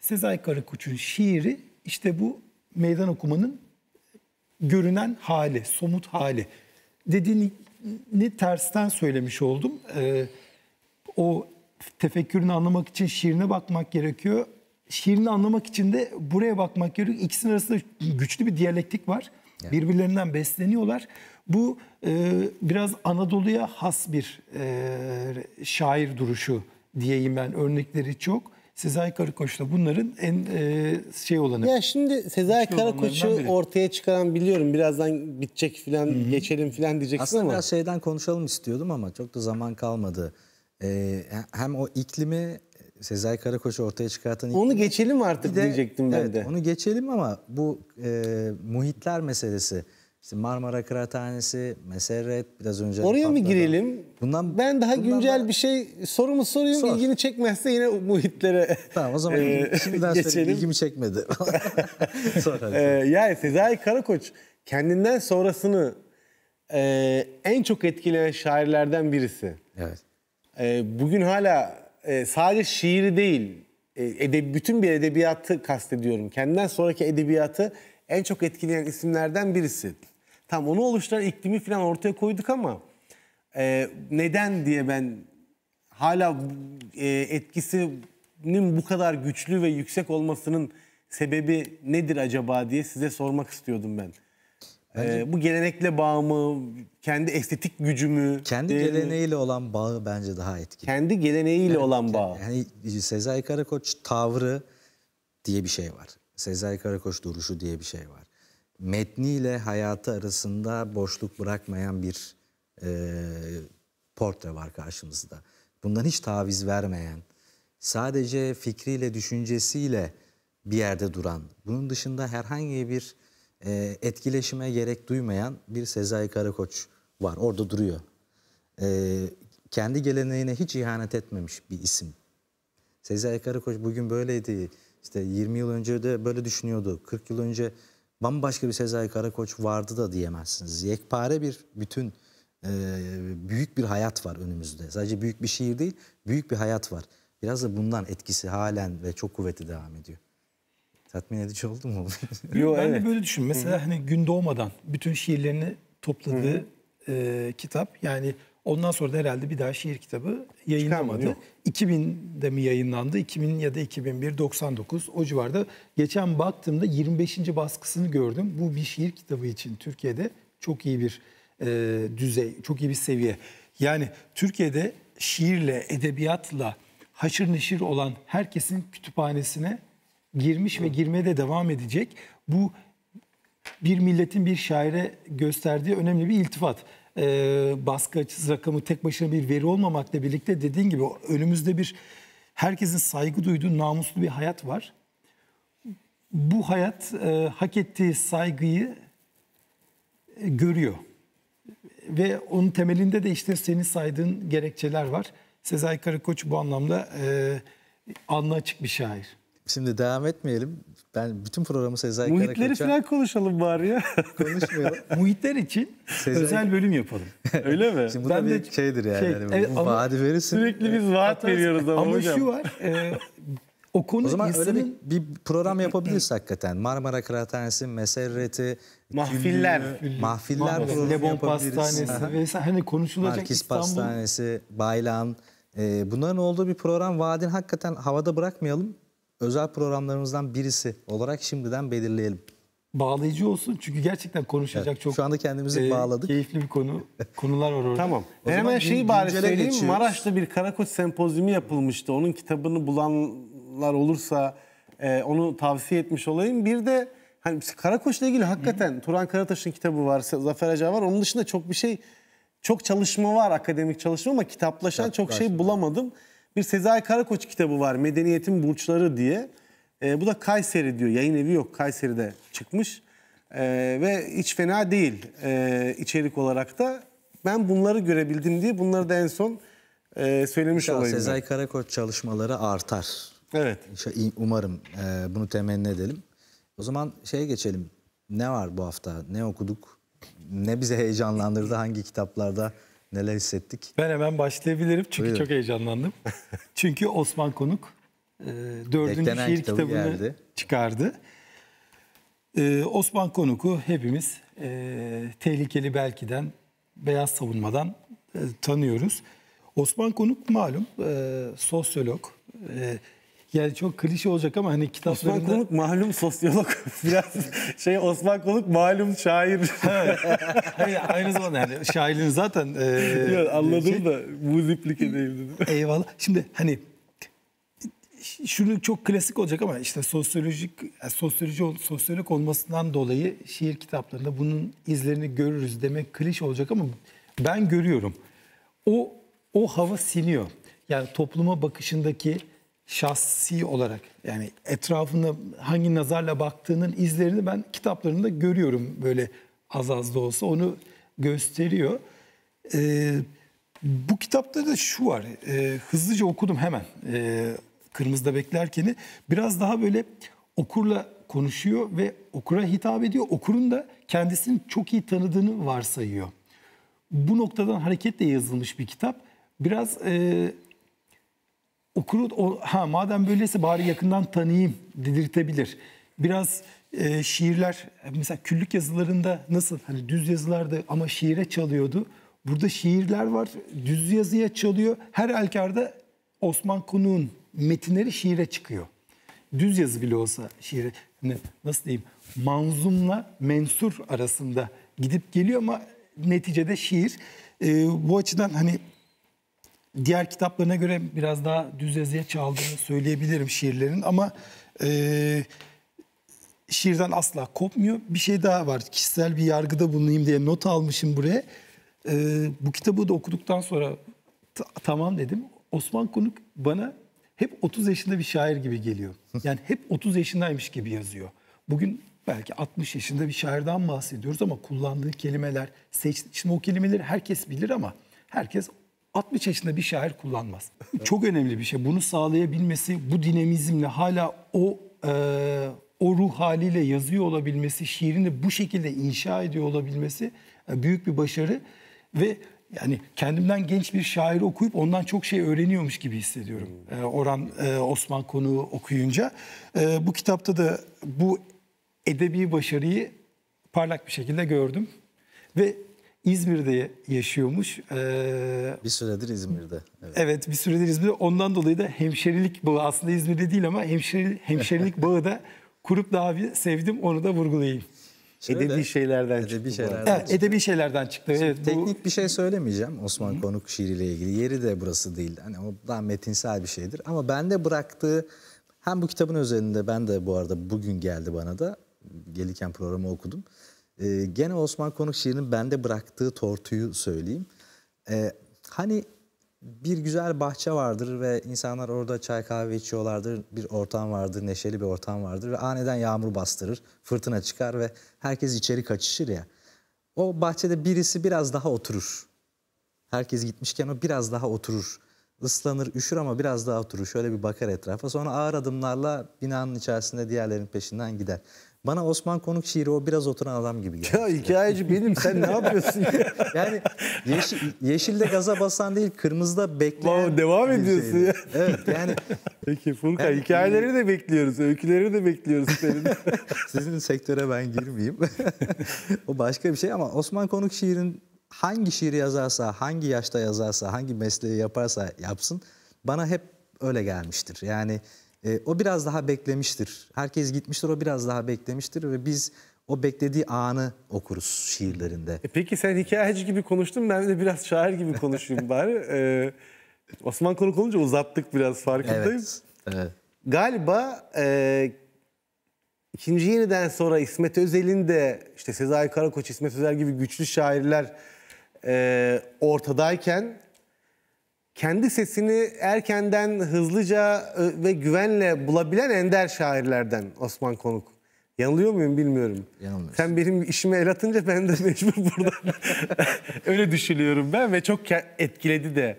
Speaker 2: Sezai Karakoç'un şiiri işte bu meydan okumanın görünen hali, somut hali. Dediğini tersten söylemiş oldum. Ee, o tefekkürünü anlamak için şiirine bakmak gerekiyor. Şiirini anlamak için de buraya bakmak gerekiyor. İkisinin arasında güçlü bir diyalektik var. Evet. Birbirlerinden besleniyorlar. Bu e, biraz Anadolu'ya has bir e, şair duruşu diyeyim ben. Örnekleri çok. Sezai Karakoç da bunların en e, şey olanı. Ya şimdi
Speaker 3: Sezai Karakoç'u ortaya çıkaran biliyorum. Birazdan bitecek filan, geçelim filan diyeceksin Aslında ama. Aslında biraz
Speaker 1: şeyden konuşalım istiyordum ama çok da zaman kalmadı. Ee, hem o iklimi e, Sezai Karakoç'u ortaya çıkartan... Onu geçelim artık de, diyecektim ben evet, de. Onu geçelim ama bu e, muhitler meselesi. İşte Marmara Kıraathanesi, Meseret biraz önce... Oraya mı girelim? Bundan, ben daha bundan güncel da... bir şey sorumu
Speaker 3: sorayım. Sor. İlgini çekmezse yine muhitlere [laughs] Tamam o zaman [laughs] e, şimdiden geçelim. ilgimi çekmedi. [laughs] e, yani Sezai Karakoç kendinden sonrasını e, en çok etkileyen şairlerden birisi. Evet e, bugün hala e, sadece şiiri değil, e, edeb bütün bir edebiyatı kastediyorum. Kendinden sonraki edebiyatı en çok etkileyen isimlerden birisi. Tam onu oluşturan iklimi falan ortaya koyduk ama e, neden diye ben hala e, etkisinin bu kadar güçlü ve yüksek olmasının sebebi nedir acaba diye size sormak istiyordum ben. Bence... Ee, bu gelenekle bağımı kendi estetik gücümü? Kendi e, geleneğiyle
Speaker 1: olan bağı bence daha
Speaker 3: etkili. Kendi
Speaker 1: geleneğiyle yani, olan bağ. yani Sezai Karakoç tavrı diye bir şey var. Sezai Karakoç duruşu diye bir şey var. Metniyle hayatı arasında boşluk bırakmayan bir e, portre var karşımızda. Bundan hiç taviz vermeyen, sadece fikriyle, düşüncesiyle bir yerde duran, bunun dışında herhangi bir e, etkileşime gerek duymayan bir Sezai Karakoç var. Orada duruyor. E, kendi geleneğine hiç ihanet etmemiş bir isim. Sezai Karakoç bugün böyleydi. İşte 20 yıl önce de böyle düşünüyordu. 40 yıl önce bambaşka bir Sezai Karakoç vardı da diyemezsiniz. Yekpare bir bütün e, büyük bir hayat var önümüzde. Sadece büyük bir şiir değil, büyük bir hayat var. Biraz da bundan etkisi halen ve çok kuvvetli devam ediyor. Tatmin edici oldu mu? [laughs] Yo, ben evet. de böyle düşün. Mesela Hı.
Speaker 2: hani gün doğmadan bütün şiirlerini topladığı Hı. e, kitap yani ondan sonra da herhalde bir daha şiir kitabı yayınlamadı. 2000'de mi yayınlandı? 2000 ya da 2001 99 o civarda. Geçen baktığımda 25. baskısını gördüm. Bu bir şiir kitabı için Türkiye'de çok iyi bir e, düzey, çok iyi bir seviye. Yani Türkiye'de şiirle, edebiyatla haşır neşir olan herkesin kütüphanesine girmiş ve girmeye de devam edecek. Bu bir milletin bir şaire gösterdiği önemli bir iltifat. Ee, baskı açısı rakamı tek başına bir veri olmamakla birlikte dediğin gibi önümüzde bir herkesin saygı duyduğu namuslu bir hayat var. Bu hayat e, hak ettiği saygıyı e, görüyor. Ve onun temelinde de işte senin saydığın gerekçeler var. Sezai Karakoç bu anlamda e, anla açık bir şair. Şimdi devam etmeyelim. Ben
Speaker 3: bütün programı Sezai Muhitleri Karakoç'a... falan konuşalım bari ya. Konuşmayalım. [laughs] Muhitler için Sezai... özel bölüm yapalım.
Speaker 1: Öyle mi? Şimdi bu ben da de bir şeydir yani. Şey, yani evet, bu vaadi verirsin. Sürekli biz vaat veriyoruz ama, ama hocam. Ama şu var. E,
Speaker 2: o konu o zaman insanın... öyle bir,
Speaker 1: bir program yapabiliriz hakikaten. Marmara Kıraathanesi, Meserreti, Mahfiller. Küllü, mahfiller programı Lebon Pastanesi vesaire. Hani konuşulacak Markis İstanbul. Pastanesi, Baylan. E, bunların olduğu bir program vaadini hakikaten havada bırakmayalım özel programlarımızdan birisi olarak
Speaker 2: şimdiden belirleyelim. Bağlayıcı olsun çünkü gerçekten konuşacak evet, çok Şu anda kendimizi e, bağladık. Keyifli bir konu. [laughs] Konular var orada. Tamam. O ben hemen şeyi bari söyleyeyim. Geçiyoruz. Maraş'ta
Speaker 3: bir Karakoç sempozyumu yapılmıştı. Onun kitabını bulanlar olursa e, onu tavsiye etmiş olayım. Bir de hani Karakoç'la ilgili hakikaten Hı-hı. Turan Karataş'ın kitabı var, Zafer Acar var. Onun dışında çok bir şey, çok çalışma var, akademik çalışma ama kitaplaşan evet, çok şey bulamadım. Bir Sezai Karakoç kitabı var Medeniyetin Burçları diye. E, bu da Kayseri diyor. Yayın evi yok Kayseri'de çıkmış. E, ve hiç fena değil e, içerik olarak da. Ben bunları görebildim diye bunları da en son e, söylemiş İnşallah olayım. Sezai
Speaker 1: ben. Karakoç çalışmaları artar. Evet. Umarım e, bunu temenni edelim. O zaman şeye geçelim. Ne var bu hafta? Ne okuduk? Ne bizi heyecanlandırdı? Hangi kitaplarda? Neler hissettik? Ben hemen başlayabilirim çünkü Buyurun. çok
Speaker 2: heyecanlandım. [laughs] çünkü Osman Konuk e, dördüncü Beklenen şiir kitabını geldi. çıkardı. E, Osman Konuk'u hepimiz e, tehlikeli belkiden, beyaz savunmadan e, tanıyoruz. Osman Konuk malum e, sosyolog, e, yani çok klişe olacak ama hani kitaplarında... Osman Konuk malum sosyolog. [laughs] Biraz şey Osman Konuk malum şair. Hayır, aynı zamanda yani şairin zaten... E, ya, anladım şey, da muziplik edeyim dedim. Eyvallah. Şimdi hani şunu çok klasik olacak ama işte sosyolojik sosyoloji sosyolojik olmasından dolayı şiir kitaplarında bunun izlerini görürüz demek klişe olacak ama ben görüyorum. O o hava siniyor. Yani topluma bakışındaki şahsi olarak yani etrafında hangi nazarla baktığının izlerini ben kitaplarında görüyorum böyle az az da olsa onu gösteriyor. Ee, bu kitapta da şu var e, hızlıca okudum hemen e, Kırmızı'da beklerkeni biraz daha böyle okurla konuşuyor ve okura hitap ediyor. Okurun da kendisini çok iyi tanıdığını varsayıyor. Bu noktadan hareketle yazılmış bir kitap. Biraz e, okulu o, ha madem böyleyse bari yakından tanıyayım dedirtebilir. Biraz e, şiirler mesela küllük yazılarında nasıl hani düz yazılarda ama şiire çalıyordu. Burada şiirler var düz yazıya çalıyor. Her elkarda Osman Kunuk'un metinleri şiire çıkıyor. Düz yazı bile olsa şiire hani nasıl diyeyim manzumla mensur arasında gidip geliyor ama neticede şiir. E, bu açıdan hani diğer kitaplarına göre biraz daha düz yazıya çaldığını söyleyebilirim şiirlerin ama e, şiirden asla kopmuyor. Bir şey daha var. Kişisel bir yargıda bulunayım diye not almışım buraya. E, bu kitabı da okuduktan sonra tamam dedim. Osman Konuk bana hep 30 yaşında bir şair gibi geliyor. Yani hep 30 yaşındaymış gibi yazıyor. Bugün belki 60 yaşında bir şairden bahsediyoruz ama kullandığı kelimeler, seçtiği şimdi o kelimeleri herkes bilir ama herkes 60 yaşında bir şair kullanmaz. Evet. [laughs] Çok önemli bir şey. Bunu sağlayabilmesi, bu dinamizmle hala o e, o ruh haliyle yazıyor olabilmesi, şiirini bu şekilde inşa ediyor olabilmesi e, büyük bir başarı ve yani kendimden genç bir şairi okuyup ondan çok şey öğreniyormuş gibi hissediyorum. Hmm. E, Orhan e, Osman konuğu okuyunca e, bu kitapta da bu edebi başarıyı parlak bir şekilde gördüm ve İzmir'de yaşıyormuş. Ee, bir süredir İzmir'de. Evet. evet bir süredir İzmir'de. Ondan dolayı da hemşerilik bağı aslında İzmir'de değil ama hemşeri, hemşerilik bağı da kurup daha bir sevdim onu da vurgulayayım. Şöyle, edebi şeylerden edebi çıktı. Şeylerden evet, çıktı. edebi şeylerden çıktı. evet, teknik
Speaker 1: bu... bir şey söylemeyeceğim Osman Hı-hı. Konuk şiiriyle ilgili. Yeri de burası değil. Hani o daha metinsel bir şeydir. Ama bende bıraktığı hem bu kitabın üzerinde ben de bu arada bugün geldi bana da gelirken programı okudum. E, gene Osman Konuk şiirinin bende bıraktığı tortuyu söyleyeyim. E, hani bir güzel bahçe vardır ve insanlar orada çay kahve içiyorlardır. Bir ortam vardır, neşeli bir ortam vardır ve aniden yağmur bastırır, fırtına çıkar ve herkes içeri kaçışır ya. O bahçede birisi biraz daha oturur. Herkes gitmişken o biraz daha oturur. Islanır, üşür ama biraz daha oturur. Şöyle bir bakar etrafa. Sonra ağır adımlarla binanın içerisinde diğerlerinin peşinden gider. Bana Osman Konuk şiiri o biraz oturan adam gibi geldi. Ya hikayeci benim sen ne yapıyorsun? [laughs] yani yeşil, yeşilde gaza basan değil kırmızıda bekleyen. Wow, devam ediyorsun ya. Evet yani.
Speaker 3: [laughs] Peki Furkan yani, hikayeleri
Speaker 1: e, de bekliyoruz. Öyküleri de bekliyoruz senin. [laughs] Sizin sektöre ben girmeyeyim. o başka bir şey ama Osman Konuk şiirin hangi şiiri yazarsa, hangi yaşta yazarsa, hangi mesleği yaparsa yapsın bana hep öyle gelmiştir. Yani e, o biraz daha beklemiştir. Herkes gitmiştir, o biraz daha
Speaker 3: beklemiştir ve biz o beklediği anı
Speaker 1: okuruz şiirlerinde.
Speaker 3: E peki sen hikayeci gibi konuştun, ben de biraz şair gibi konuşayım [laughs] bari. E, Osman Konuk olunca uzattık biraz farkındayım. Evet, evet. Galiba e, ikinci yeniden sonra İsmet Özel'in de işte Sezai Karakoç, İsmet Özel gibi güçlü şairler e, ortadayken kendi sesini erkenden hızlıca e, ve güvenle bulabilen ender şairlerden Osman Konuk. Yanılıyor muyum bilmiyorum. Yanılmıyorsun. Sen benim işime el atınca ben de mecbur burada. [laughs] Öyle düşünüyorum ben ve çok etkiledi de.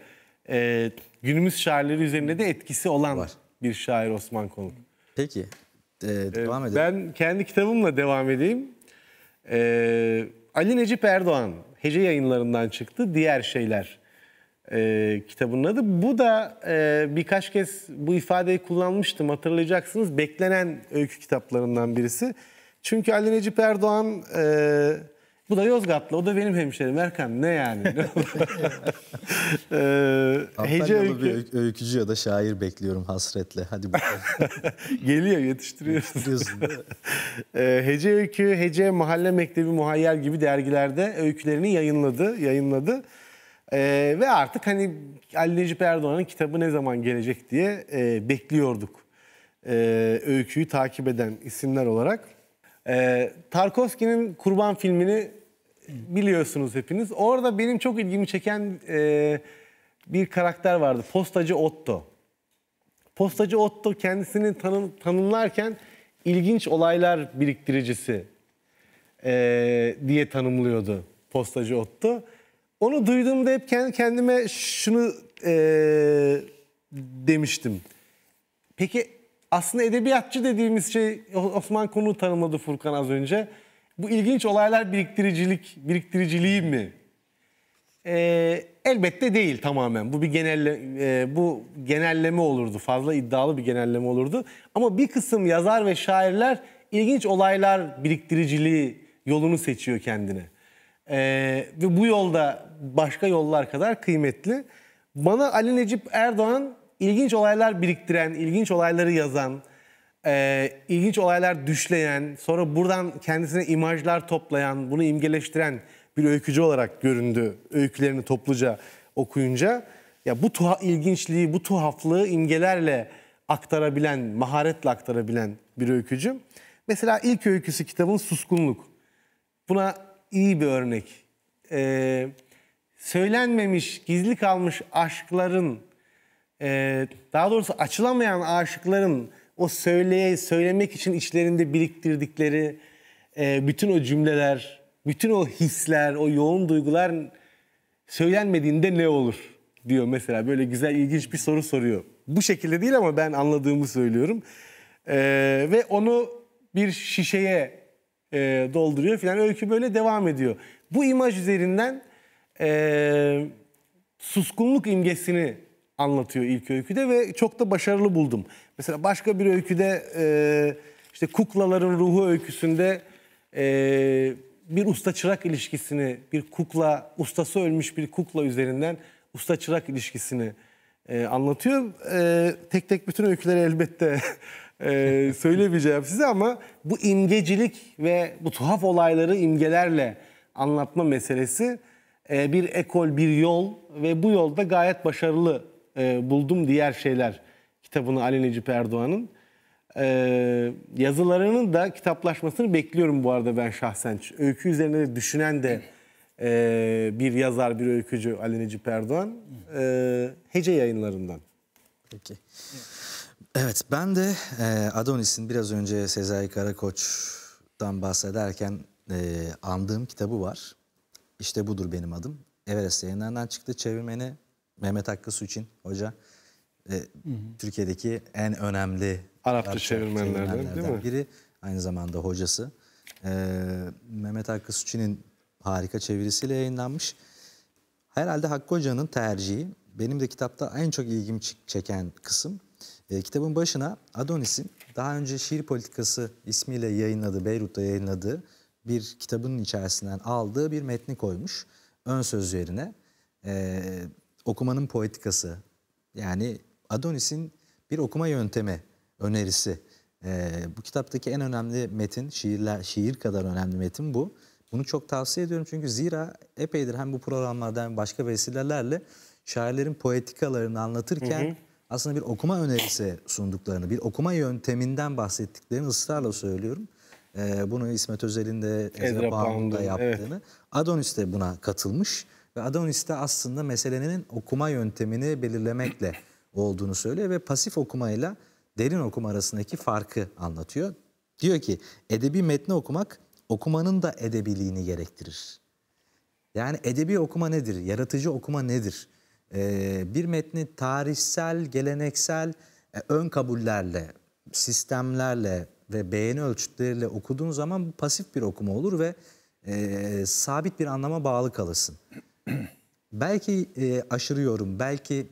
Speaker 3: E, günümüz şairleri üzerinde de etkisi olan Var. bir şair Osman Konuk. Peki. Ee, devam edelim. Ben kendi kitabımla devam edeyim. Ee, Ali Necip Erdoğan, Hece yayınlarından çıktı. Diğer Şeyler e, kitabının adı. Bu da e, birkaç kez bu ifadeyi kullanmıştım hatırlayacaksınız. Beklenen öykü kitaplarından birisi. Çünkü Ali Necip Erdoğan e, bu da Yozgatlı. O da benim hemşerim Erkan. Ne yani? ee, [laughs] hece öykü... bir
Speaker 1: öykücü ya da şair bekliyorum hasretle. Hadi bakalım. [laughs]
Speaker 3: Geliyor yetiştiriyorsun. Yetiştiriyorsun değil mi? ee, hece öykü, Hece Mahalle Mektebi muhayyer gibi dergilerde öykülerini yayınladı. yayınladı. Ee, ve artık hani Ali Necip Erdoğan'ın kitabı ne zaman gelecek diye e, bekliyorduk. E, öyküyü takip eden isimler olarak. E, Tarkovski'nin Kurban filmini biliyorsunuz hepiniz. Orada benim çok ilgimi çeken e, bir karakter vardı. Postacı Otto. Postacı Otto kendisini tanım, tanımlarken ilginç olaylar biriktiricisi e, diye tanımlıyordu Postacı Otto. Onu duyduğumda hep kendime şunu e, demiştim. Peki aslında edebiyatçı dediğimiz şey Osman Konu tanımladı Furkan az önce. Bu ilginç olaylar biriktiricilik, biriktiriciliği mi? E, elbette değil tamamen. Bu bir genelle, e, bu genelleme olurdu. Fazla iddialı bir genelleme olurdu. Ama bir kısım yazar ve şairler ilginç olaylar biriktiriciliği yolunu seçiyor kendine. Ee, ve bu yolda başka yollar kadar kıymetli. Bana Ali Necip Erdoğan ilginç olaylar biriktiren, ilginç olayları yazan, e, ilginç olaylar düşleyen, sonra buradan kendisine imajlar toplayan, bunu imgeleştiren bir öykücü olarak göründü öykülerini topluca okuyunca. Ya bu tuha ilginçliği, bu tuhaflığı imgelerle aktarabilen, maharetle aktarabilen bir öykücü. Mesela ilk öyküsü kitabın Suskunluk. Buna iyi bir örnek. Ee, söylenmemiş, gizli kalmış aşkların, e, daha doğrusu açılamayan aşıkların o söyleye, söylemek için içlerinde biriktirdikleri e, bütün o cümleler, bütün o hisler, o yoğun duygular söylenmediğinde ne olur diyor mesela. Böyle güzel, ilginç bir soru soruyor. Bu şekilde değil ama ben anladığımı söylüyorum. Ee, ve onu bir şişeye e, dolduruyor filan. Öykü böyle devam ediyor. Bu imaj üzerinden e, suskunluk imgesini anlatıyor ilk öyküde ve çok da başarılı buldum. Mesela başka bir öyküde e, işte kuklaların ruhu öyküsünde e, bir usta çırak ilişkisini bir kukla ustası ölmüş bir kukla üzerinden usta çırak ilişkisini e, anlatıyor. E, tek tek bütün öyküleri elbette [laughs] e, söylemeyeceğim size ama bu imgecilik ve bu tuhaf olayları imgelerle anlatma meselesi e, bir ekol, bir yol ve bu yolda gayet başarılı e, buldum diğer şeyler kitabını Ali Necip Erdoğan'ın. Ee, yazılarının da kitaplaşmasını bekliyorum bu arada ben şahsen. Öykü üzerine de düşünen de e, bir yazar, bir öykücü Ali Necip Erdoğan. E, Hece yayınlarından.
Speaker 1: Peki. Evet. Evet ben de Adonis'in biraz önce Sezai Karakoç'tan bahsederken e, andığım kitabı var. İşte budur benim adım. Everest yayınlarından çıktı çevirmeni Mehmet Hakkı Suçin hoca. Türkiye'deki en önemli Arapça, Arapça çevirmenlerden, çevirmenlerden değil mi? biri. Aynı zamanda hocası. Mehmet Hakkı Suçin'in harika çevirisiyle yayınlanmış. Herhalde Hakkı Hoca'nın tercihi. Benim de kitapta en çok ilgimi çeken kısım e, kitabın başına Adonis'in daha önce Şiir Politikası ismiyle yayınladığı, Beyrut'ta yayınladığı bir kitabının içerisinden aldığı bir metni koymuş. Ön söz yerine e, okumanın poetikası yani Adonis'in bir okuma yöntemi önerisi. E, bu kitaptaki en önemli metin, şiirler, şiir kadar önemli metin bu. Bunu çok tavsiye ediyorum çünkü zira epeydir hem bu programlardan başka vesilelerle şairlerin poetikalarını anlatırken hı hı aslında bir okuma önerisi sunduklarını, bir okuma yönteminden bahsettiklerini ısrarla söylüyorum. Ee, bunu İsmet Özel'in de Ezra Pound'da yaptığını. Evet. Adonis de buna katılmış. Ve Adonis de aslında meselenin okuma yöntemini belirlemekle [clears throat] olduğunu söylüyor ve pasif okumayla derin okuma arasındaki farkı anlatıyor. Diyor ki edebi metni okumak okumanın da edebiliğini gerektirir. Yani edebi okuma nedir? Yaratıcı okuma nedir? Ee, bir metni tarihsel, geleneksel e, ön kabullerle, sistemlerle ve beğeni ölçütleriyle okuduğun zaman bu pasif bir okuma olur ve e, sabit bir anlama bağlı kalırsın. [clears throat] belki e, aşırıyorum, belki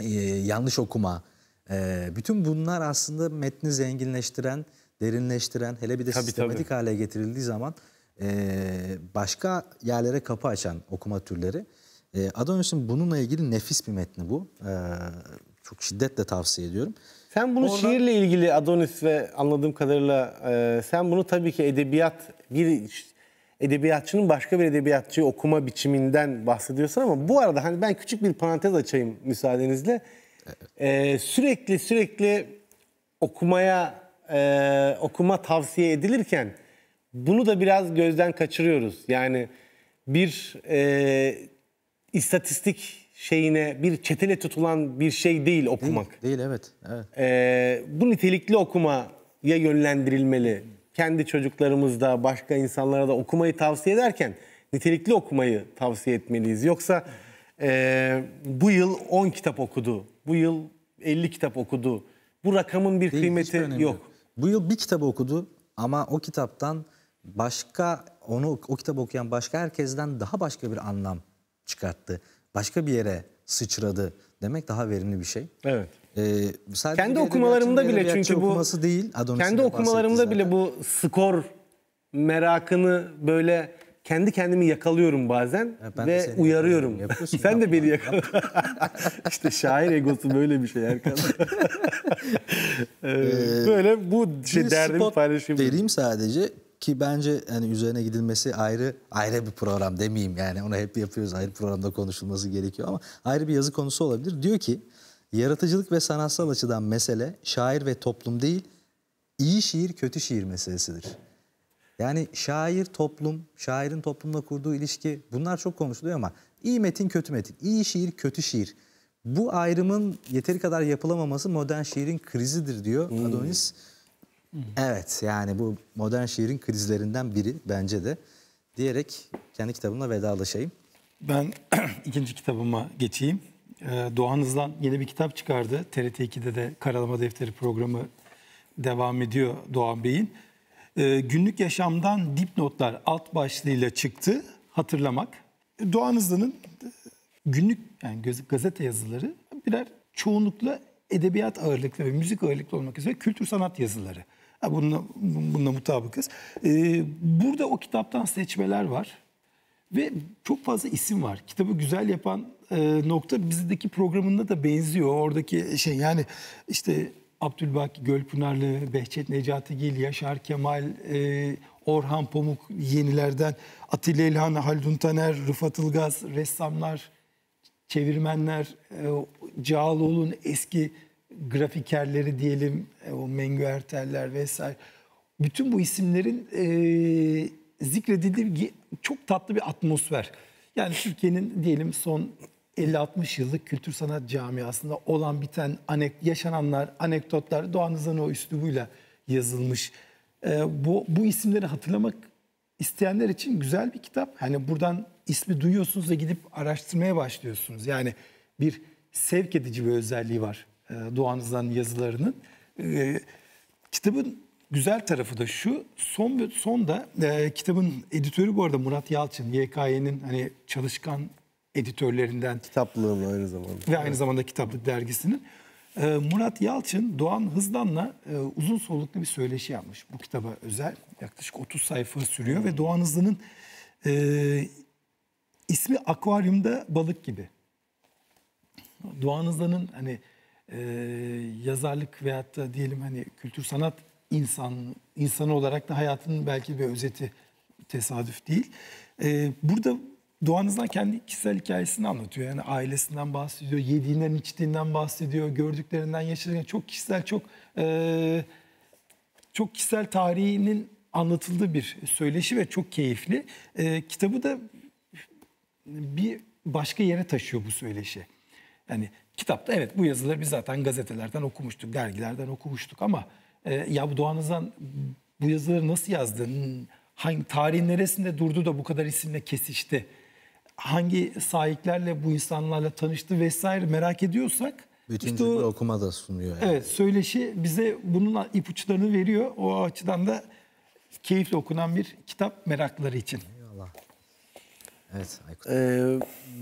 Speaker 1: e, yanlış okuma. E, bütün bunlar aslında metni zenginleştiren, derinleştiren, hele bir de tabii, sistematik tabii. hale getirildiği zaman e, başka yerlere kapı açan okuma türleri. E, Adonis'in bununla ilgili nefis bir metni bu. E, çok
Speaker 3: şiddetle tavsiye ediyorum. Sen bunu Oradan... şiirle ilgili Adonis ve anladığım kadarıyla e, sen bunu tabii ki edebiyat bir edebiyatçının başka bir edebiyatçıyı okuma biçiminden bahsediyorsun ama bu arada hani ben küçük bir parantez açayım müsaadenizle. Evet. E, sürekli sürekli okumaya e, okuma tavsiye edilirken bunu da biraz gözden kaçırıyoruz. Yani bir e, istatistik şeyine bir çetele tutulan bir şey değil okumak. Değil, değil evet. evet. Ee, bu nitelikli okumaya yönlendirilmeli. Kendi çocuklarımızda, başka insanlara da okumayı tavsiye ederken nitelikli okumayı tavsiye etmeliyiz. Yoksa e, bu yıl 10 kitap okudu, bu yıl 50 kitap okudu. Bu rakamın bir değil, kıymeti yok. Bu yıl bir
Speaker 1: kitap okudu ama o kitaptan başka onu o kitap okuyan başka herkesten daha başka bir anlam çıkarttı. Başka bir yere sıçradı demek daha verimli bir şey. Evet. Ee, kendi okumalarımda bile çünkü bu okuması değil. Adonis'in kendi okumalarımda
Speaker 3: bile bu skor merakını böyle kendi kendimi yakalıyorum bazen ya ben ve uyarıyorum. Yapıyorsun, [laughs] Sen de beni yakala. [laughs] İşte şair egosu böyle bir şey Erkan. [laughs] Ee, böyle bu şey derdimi paylaşayım.
Speaker 1: Vereyim sadece ki bence yani üzerine gidilmesi ayrı ayrı bir program demeyeyim yani onu hep yapıyoruz ayrı programda konuşulması gerekiyor ama ayrı bir yazı konusu olabilir. Diyor ki yaratıcılık ve sanatsal açıdan mesele şair ve toplum değil iyi şiir kötü şiir meselesidir. Yani şair toplum, şairin toplumla kurduğu ilişki bunlar çok konuşuluyor ama iyi metin kötü metin, iyi şiir kötü şiir. Bu ayrımın yeteri kadar yapılamaması modern şiirin krizidir diyor hmm. Adonis. Evet yani bu modern şiirin krizlerinden biri bence de diyerek kendi kitabımla vedalaşayım.
Speaker 2: Ben [clears throat] ikinci kitabıma geçeyim. Ee, Doğan Hızlan yeni bir kitap çıkardı. TRT 2'de de Karalama Defteri programı devam ediyor Doğan Bey'in. Ee, günlük yaşamdan dipnotlar alt başlığıyla çıktı. Hatırlamak. Doğan Hızlan'ın e, günlük yani gazete yazıları birer çoğunlukla edebiyat ağırlıklı ve müzik ağırlıklı olmak üzere kültür sanat yazıları. Bununla, bununla mutabıkız. Ee, burada o kitaptan seçmeler var. Ve çok fazla isim var. Kitabı güzel yapan e, nokta bizdeki programında da benziyor. Oradaki şey yani işte Abdülbaki Gölpınarlı, Behçet Necatigil, Yaşar Kemal, e, Orhan Pamuk yenilerden, Atilla İlhan, Haldun Taner, Rıfat Ilgaz, ressamlar, çevirmenler, e, Cağaloğlu'nun eski grafikerleri diyelim, e, o Mengü Erteller vesaire. Bütün bu isimlerin e, zikredildiği çok tatlı bir atmosfer. Yani Türkiye'nin diyelim son 50-60 yıllık kültür sanat camiasında olan biten anek, yaşananlar, anekdotlar Doğan o üslubuyla yazılmış. E, bu, bu isimleri hatırlamak isteyenler için güzel bir kitap. Hani buradan ismi duyuyorsunuz da gidip araştırmaya başlıyorsunuz. Yani bir sevk edici bir özelliği var e, Doğan Zan yazılarının. E, kitabın güzel tarafı da şu. Son son da e, kitabın editörü bu arada Murat Yalçın, YKY'nin hani çalışkan editörlerinden. Kitaplığım aynı zamanda. Ve aynı zamanda Kitaplık dergisinin. E, Murat Yalçın Doğan Hızdan'la e, uzun soluklu bir söyleşi yapmış. Bu kitaba özel yaklaşık 30 sayfa sürüyor ve Doğan Hızdan'ın e, ismi akvaryumda balık gibi. Doğan Hızdan'ın hani e, yazarlık veyahut da diyelim hani kültür sanat insan insanı olarak da hayatının belki bir özeti tesadüf değil. E, burada doğanızdan kendi kişisel hikayesini anlatıyor. Yani ailesinden bahsediyor, yediğinden içtiğinden bahsediyor, gördüklerinden yaşadığından çok kişisel çok e, çok kişisel tarihinin anlatıldığı bir söyleşi ve çok keyifli. E, kitabı da bir başka yere taşıyor bu söyleşi. Yani Kitapta evet bu yazıları biz zaten gazetelerden okumuştuk, dergilerden okumuştuk ama e, ya bu Doğan Azan bu yazıları nasıl yazdı? Hangi tarihin neresinde durdu da bu kadar isimle kesişti? Hangi sahiplerle bu insanlarla tanıştı vesaire merak ediyorsak bütün işte o,
Speaker 1: okuma da sunuyor.
Speaker 2: Yani. Evet söyleşi bize bunun ipuçlarını veriyor. O açıdan da keyifle okunan bir kitap merakları için. Allah. Evet Aykut.
Speaker 3: Ee,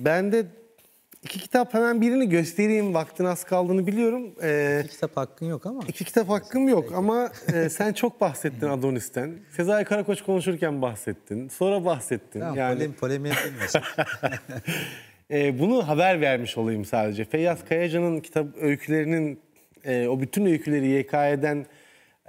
Speaker 3: ben de İki kitap hemen birini göstereyim. Vaktin az kaldığını biliyorum. Ee, iki kitap hakkın yok ama. İki kitap hakkım yok ama e, [laughs] sen çok bahsettin Adonis'ten. Sezai Karakoç konuşurken bahsettin. Sonra bahsettin. Tamam, yani... polemi, polemiye [laughs] e, Bunu haber vermiş olayım sadece. Feyyaz Kayaca'nın kitap öykülerinin e, o bütün öyküleri YK'den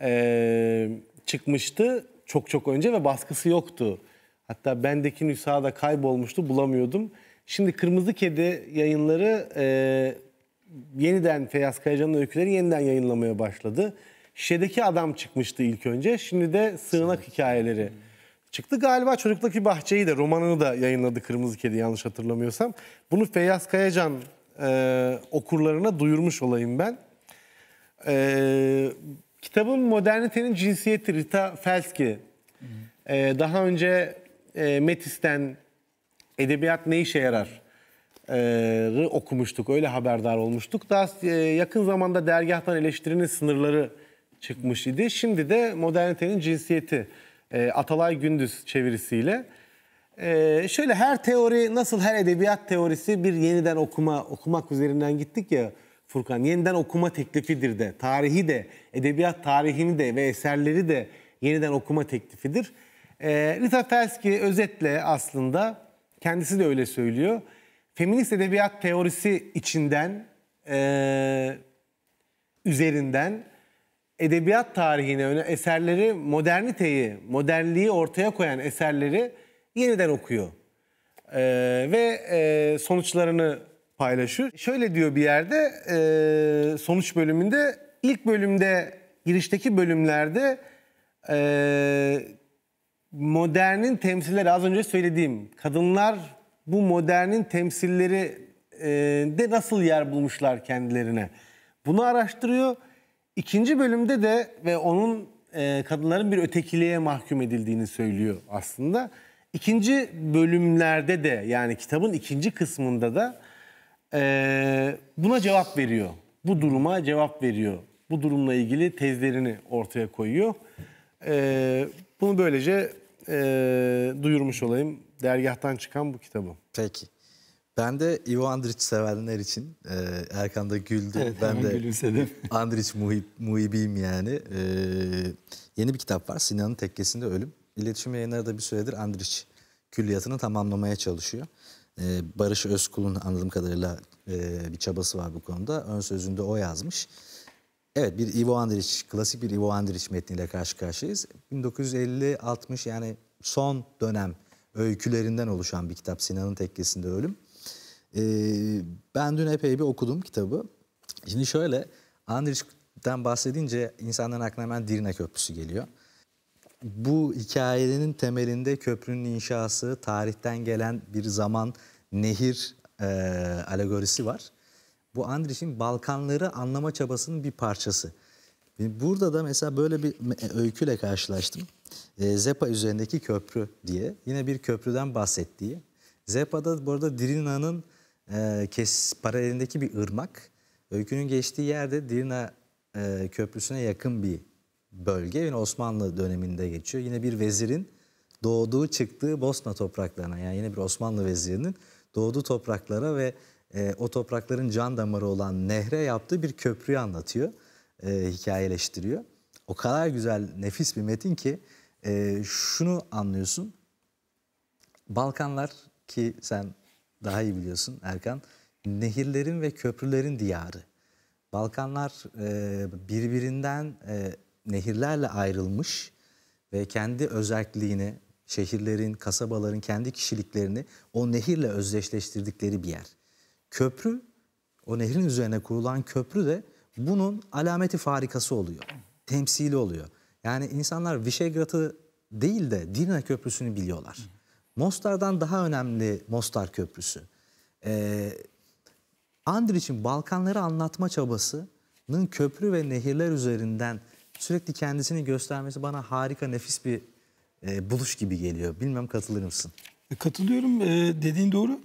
Speaker 3: e, çıkmıştı. Çok çok önce ve baskısı yoktu. Hatta bendeki nüsa da kaybolmuştu bulamıyordum. Şimdi Kırmızı Kedi yayınları e, yeniden Feyyaz Kayacan'ın öyküleri yeniden yayınlamaya başladı. Şedeki adam çıkmıştı ilk önce. Şimdi de Sığınak Sığınak. Hikayeleri çıktı. Galiba Çocuktaki Bahçeyi de romanını da yayınladı Kırmızı Kedi yanlış hatırlamıyorsam. Bunu Feyyaz Kayacan e, okurlarına duyurmuş olayım ben. E, kitabın Modernitenin Cinsiyeti Rita Felski. E, daha önce e, Metis'ten edebiyat ne işe yarar? E, okumuştuk, öyle haberdar olmuştuk. Daha e, yakın zamanda dergahtan eleştirinin sınırları çıkmış idi. Şimdi de modernitenin cinsiyeti e, Atalay Gündüz çevirisiyle. E, şöyle her teori nasıl her edebiyat teorisi bir yeniden okuma, okumak üzerinden gittik ya Furkan. Yeniden okuma teklifidir de, tarihi de, edebiyat tarihini de ve eserleri de yeniden okuma teklifidir. E, Rita Felski özetle aslında kendisi de öyle söylüyor. Feminist edebiyat teorisi içinden, e, üzerinden edebiyat tarihine, öne eserleri, moderniteyi, modernliği ortaya koyan eserleri yeniden okuyor. E, ve e, sonuçlarını paylaşıyor. Şöyle diyor bir yerde e, sonuç bölümünde ilk bölümde girişteki bölümlerde e, modernin temsilleri az önce söylediğim kadınlar bu modernin temsilleri e, de nasıl yer bulmuşlar kendilerine. Bunu araştırıyor. İkinci bölümde de ve onun e, kadınların bir ötekiliğe mahkum edildiğini söylüyor aslında. İkinci bölümlerde de yani kitabın ikinci kısmında da e, buna cevap veriyor. Bu duruma cevap veriyor. Bu durumla ilgili tezlerini ortaya koyuyor. E, bunu böylece e, duyurmuş olayım. Dergahtan çıkan bu kitabı. Peki. Ben de Ivo Andrić sevenler için e, Erkan da güldü.
Speaker 1: Evet, ben de gülümsedim. [laughs] Andrić muhib, muhibiyim yani. E, yeni bir kitap var. Sinan'ın Tekkesinde Ölüm. İletişim yayınları da bir süredir Andrić külliyatını tamamlamaya çalışıyor. E, Barış Özkul'un anladığım kadarıyla e, bir çabası var bu konuda. Ön sözünde o yazmış. Evet bir Ivo Andrić, klasik bir Ivo Andrić metniyle karşı karşıyayız. 1950-60 yani son dönem öykülerinden oluşan bir kitap Sinan'ın Tekkesi'nde Ölüm. Ee, ben dün epey bir okudum kitabı. Şimdi şöyle Andriç'ten bahsedince insanların aklına hemen Dirne Köprüsü geliyor. Bu hikayenin temelinde köprünün inşası, tarihten gelen bir zaman, nehir e, alegorisi var. Bu Andriş'in Balkanları anlama çabasının bir parçası. Burada da mesela böyle bir öyküyle karşılaştım. Ee, Zepa üzerindeki köprü diye. Yine bir köprüden bahsettiği. Zepa'da bu arada Dirina'nın e, paralelindeki bir ırmak. Öykünün geçtiği yerde Dirina e, köprüsüne yakın bir bölge. Yine Osmanlı döneminde geçiyor. Yine bir vezirin doğduğu çıktığı Bosna topraklarına yani yine bir Osmanlı vezirinin doğduğu topraklara ve e, o toprakların can damarı olan nehre yaptığı bir köprüyü anlatıyor, e, hikayeleştiriyor. O kadar güzel, nefis bir metin ki e, şunu anlıyorsun. Balkanlar ki sen daha iyi biliyorsun Erkan, nehirlerin ve köprülerin diyarı. Balkanlar e, birbirinden e, nehirlerle ayrılmış ve kendi özelliğini, şehirlerin, kasabaların kendi kişiliklerini o nehirle özdeşleştirdikleri bir yer. Köprü, o nehrin üzerine kurulan köprü de bunun alameti farikası oluyor. Temsili oluyor. Yani insanlar Vişegrad'ı değil de Dirna Köprüsü'nü biliyorlar. Mostar'dan daha önemli Mostar Köprüsü. Ee, Andriç'in Balkanları anlatma çabasının köprü ve nehirler üzerinden sürekli kendisini göstermesi bana harika nefis
Speaker 2: bir e, buluş gibi geliyor. Bilmem katılır mısın? E, katılıyorum. Ee, dediğin doğru.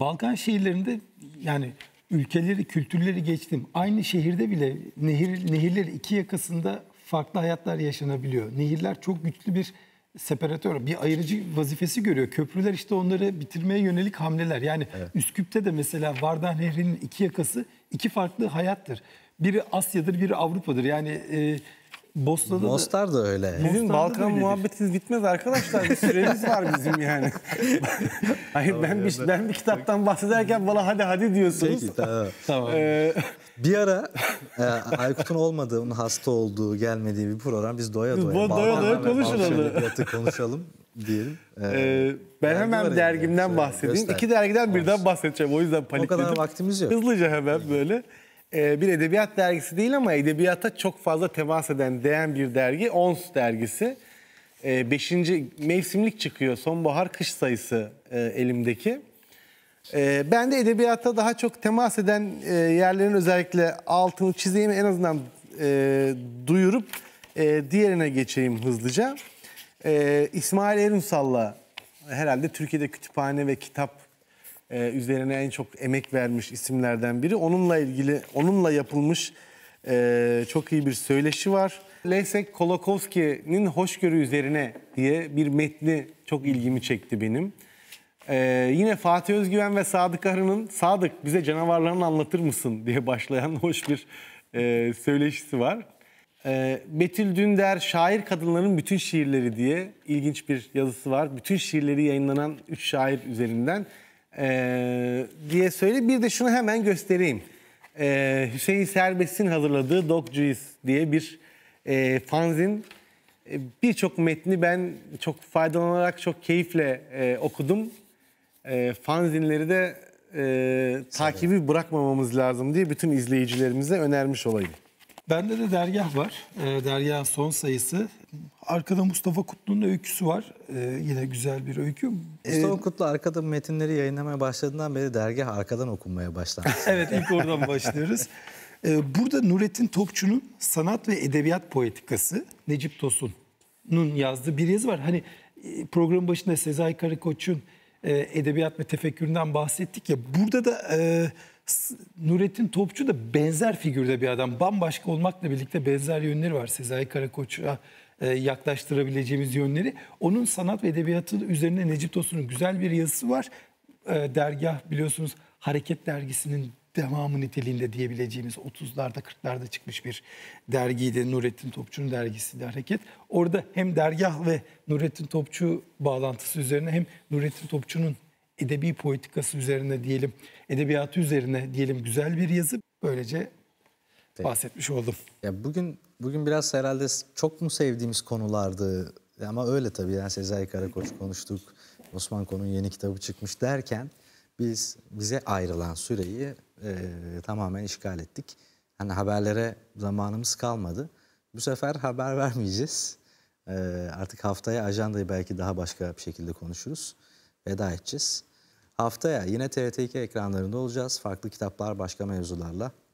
Speaker 2: Balkan şehirlerinde yani ülkeleri, kültürleri geçtim. Aynı şehirde bile nehir, nehirler iki yakasında farklı hayatlar yaşanabiliyor. Nehirler çok güçlü bir separatör, bir ayırıcı vazifesi görüyor. Köprüler işte onları bitirmeye yönelik hamleler. Yani evet. Üsküp'te de mesela Vardan Nehri'nin iki yakası iki farklı hayattır. Biri Asya'dır, biri Avrupa'dır. Yani e, Bosna'da Mostar da,
Speaker 3: da öyle. Bizim Mostar'da Balkan da muhabbetiniz bitmez arkadaşlar. Bir süremiz var bizim yani. [laughs] Hayır tamam, ben bir, ben, ben bir kitaptan bahsederken bana hadi hadi diyorsunuz. Peki tamam. [laughs] Ee,
Speaker 1: bir ara e, Aykut'un olmadığı, onun hasta olduğu, gelmediği bir program biz doya doya. Biz doya doya, doya konuşalım.
Speaker 3: konuşalım diyelim. Ee, ee, ben hemen dergimden bahsedeyim. Göster. İki dergiden birden bahsedeceğim. O yüzden panikledim. O kadar vaktimiz yok. Hızlıca hemen böyle. Ee, bir edebiyat dergisi değil ama edebiyata çok fazla temas eden, değen bir dergi. ONS dergisi. 5. E, ee, mevsimlik çıkıyor. Sonbahar kış sayısı e, elimdeki. E, ben de edebiyata daha çok temas eden e, yerlerin özellikle altını çizeyim en azından e, duyurup e, diğerine geçeyim hızlıca. E, İsmail Erunsal'la herhalde Türkiye'de kütüphane ve kitap e, üzerine en çok emek vermiş isimlerden biri. Onunla ilgili, onunla yapılmış e, çok iyi bir söyleşi var. Leszek Kolakowski'nin Hoşgörü Üzerine diye bir metni çok ilgimi çekti benim. Ee, yine Fatih Özgüven ve Sadık Arı'nın Sadık bize canavarlarını anlatır mısın diye başlayan hoş bir e, söyleşisi var. E, Betül Dündar Şair Kadınların Bütün Şiirleri diye ilginç bir yazısı var. Bütün şiirleri yayınlanan üç şair üzerinden e, diye söyle. Bir de şunu hemen göstereyim. E, Hüseyin Serbest'in hazırladığı Dog Juice diye bir e, fanzin. E, Birçok metni ben çok faydalanarak, çok keyifle e, okudum. E, fanzinleri de e, takibi bırakmamamız lazım diye bütün izleyicilerimize önermiş olayım.
Speaker 2: Bende de dergah var. E, dergahın son sayısı Arkada Mustafa Kutlu'nun öyküsü var. Ee, yine güzel bir öykü. Mustafa ee, Kutlu
Speaker 1: arkada metinleri yayınlamaya başladığından beri dergi arkadan okunmaya başlandı. [laughs]
Speaker 2: evet ilk oradan başlıyoruz. Ee, burada Nurettin Topçu'nun Sanat ve Edebiyat Poetikası Necip Tosun'un yazdığı bir yazı var. Hani e, programın başında Sezai Karakoç'un e, edebiyat ve tefekküründen bahsettik ya. Burada da e, Nurettin Topçu da benzer figürde bir adam. Bambaşka olmakla birlikte benzer yönleri var Sezai Karakoç'a. E, yaklaştırabileceğimiz yönleri. Onun sanat ve edebiyatı üzerine Necip Tosun'un güzel bir yazısı var. E, dergah biliyorsunuz Hareket Dergisi'nin devamı niteliğinde diyebileceğimiz 30'larda 40'larda çıkmış bir dergiydi. Nurettin Topçu'nun dergisi Hareket. Orada hem dergah ve Nurettin Topçu bağlantısı üzerine hem Nurettin Topçu'nun edebi politikası üzerine diyelim, edebiyatı üzerine diyelim güzel bir yazı. Böylece Evet. bahsetmiş oldum.
Speaker 1: Ya bugün bugün biraz herhalde çok mu sevdiğimiz konulardı ama öyle tabii. Yani Sezai Karakoç konuştuk, Osman Kon'un yeni kitabı çıkmış derken biz bize ayrılan süreyi e, tamamen işgal ettik. Hani haberlere zamanımız kalmadı. Bu sefer haber [laughs] vermeyeceğiz. E, artık haftaya ajandayı belki daha başka bir şekilde konuşuruz. Veda edeceğiz. Haftaya yine TRT2 ekranlarında olacağız. Farklı kitaplar, başka mevzularla.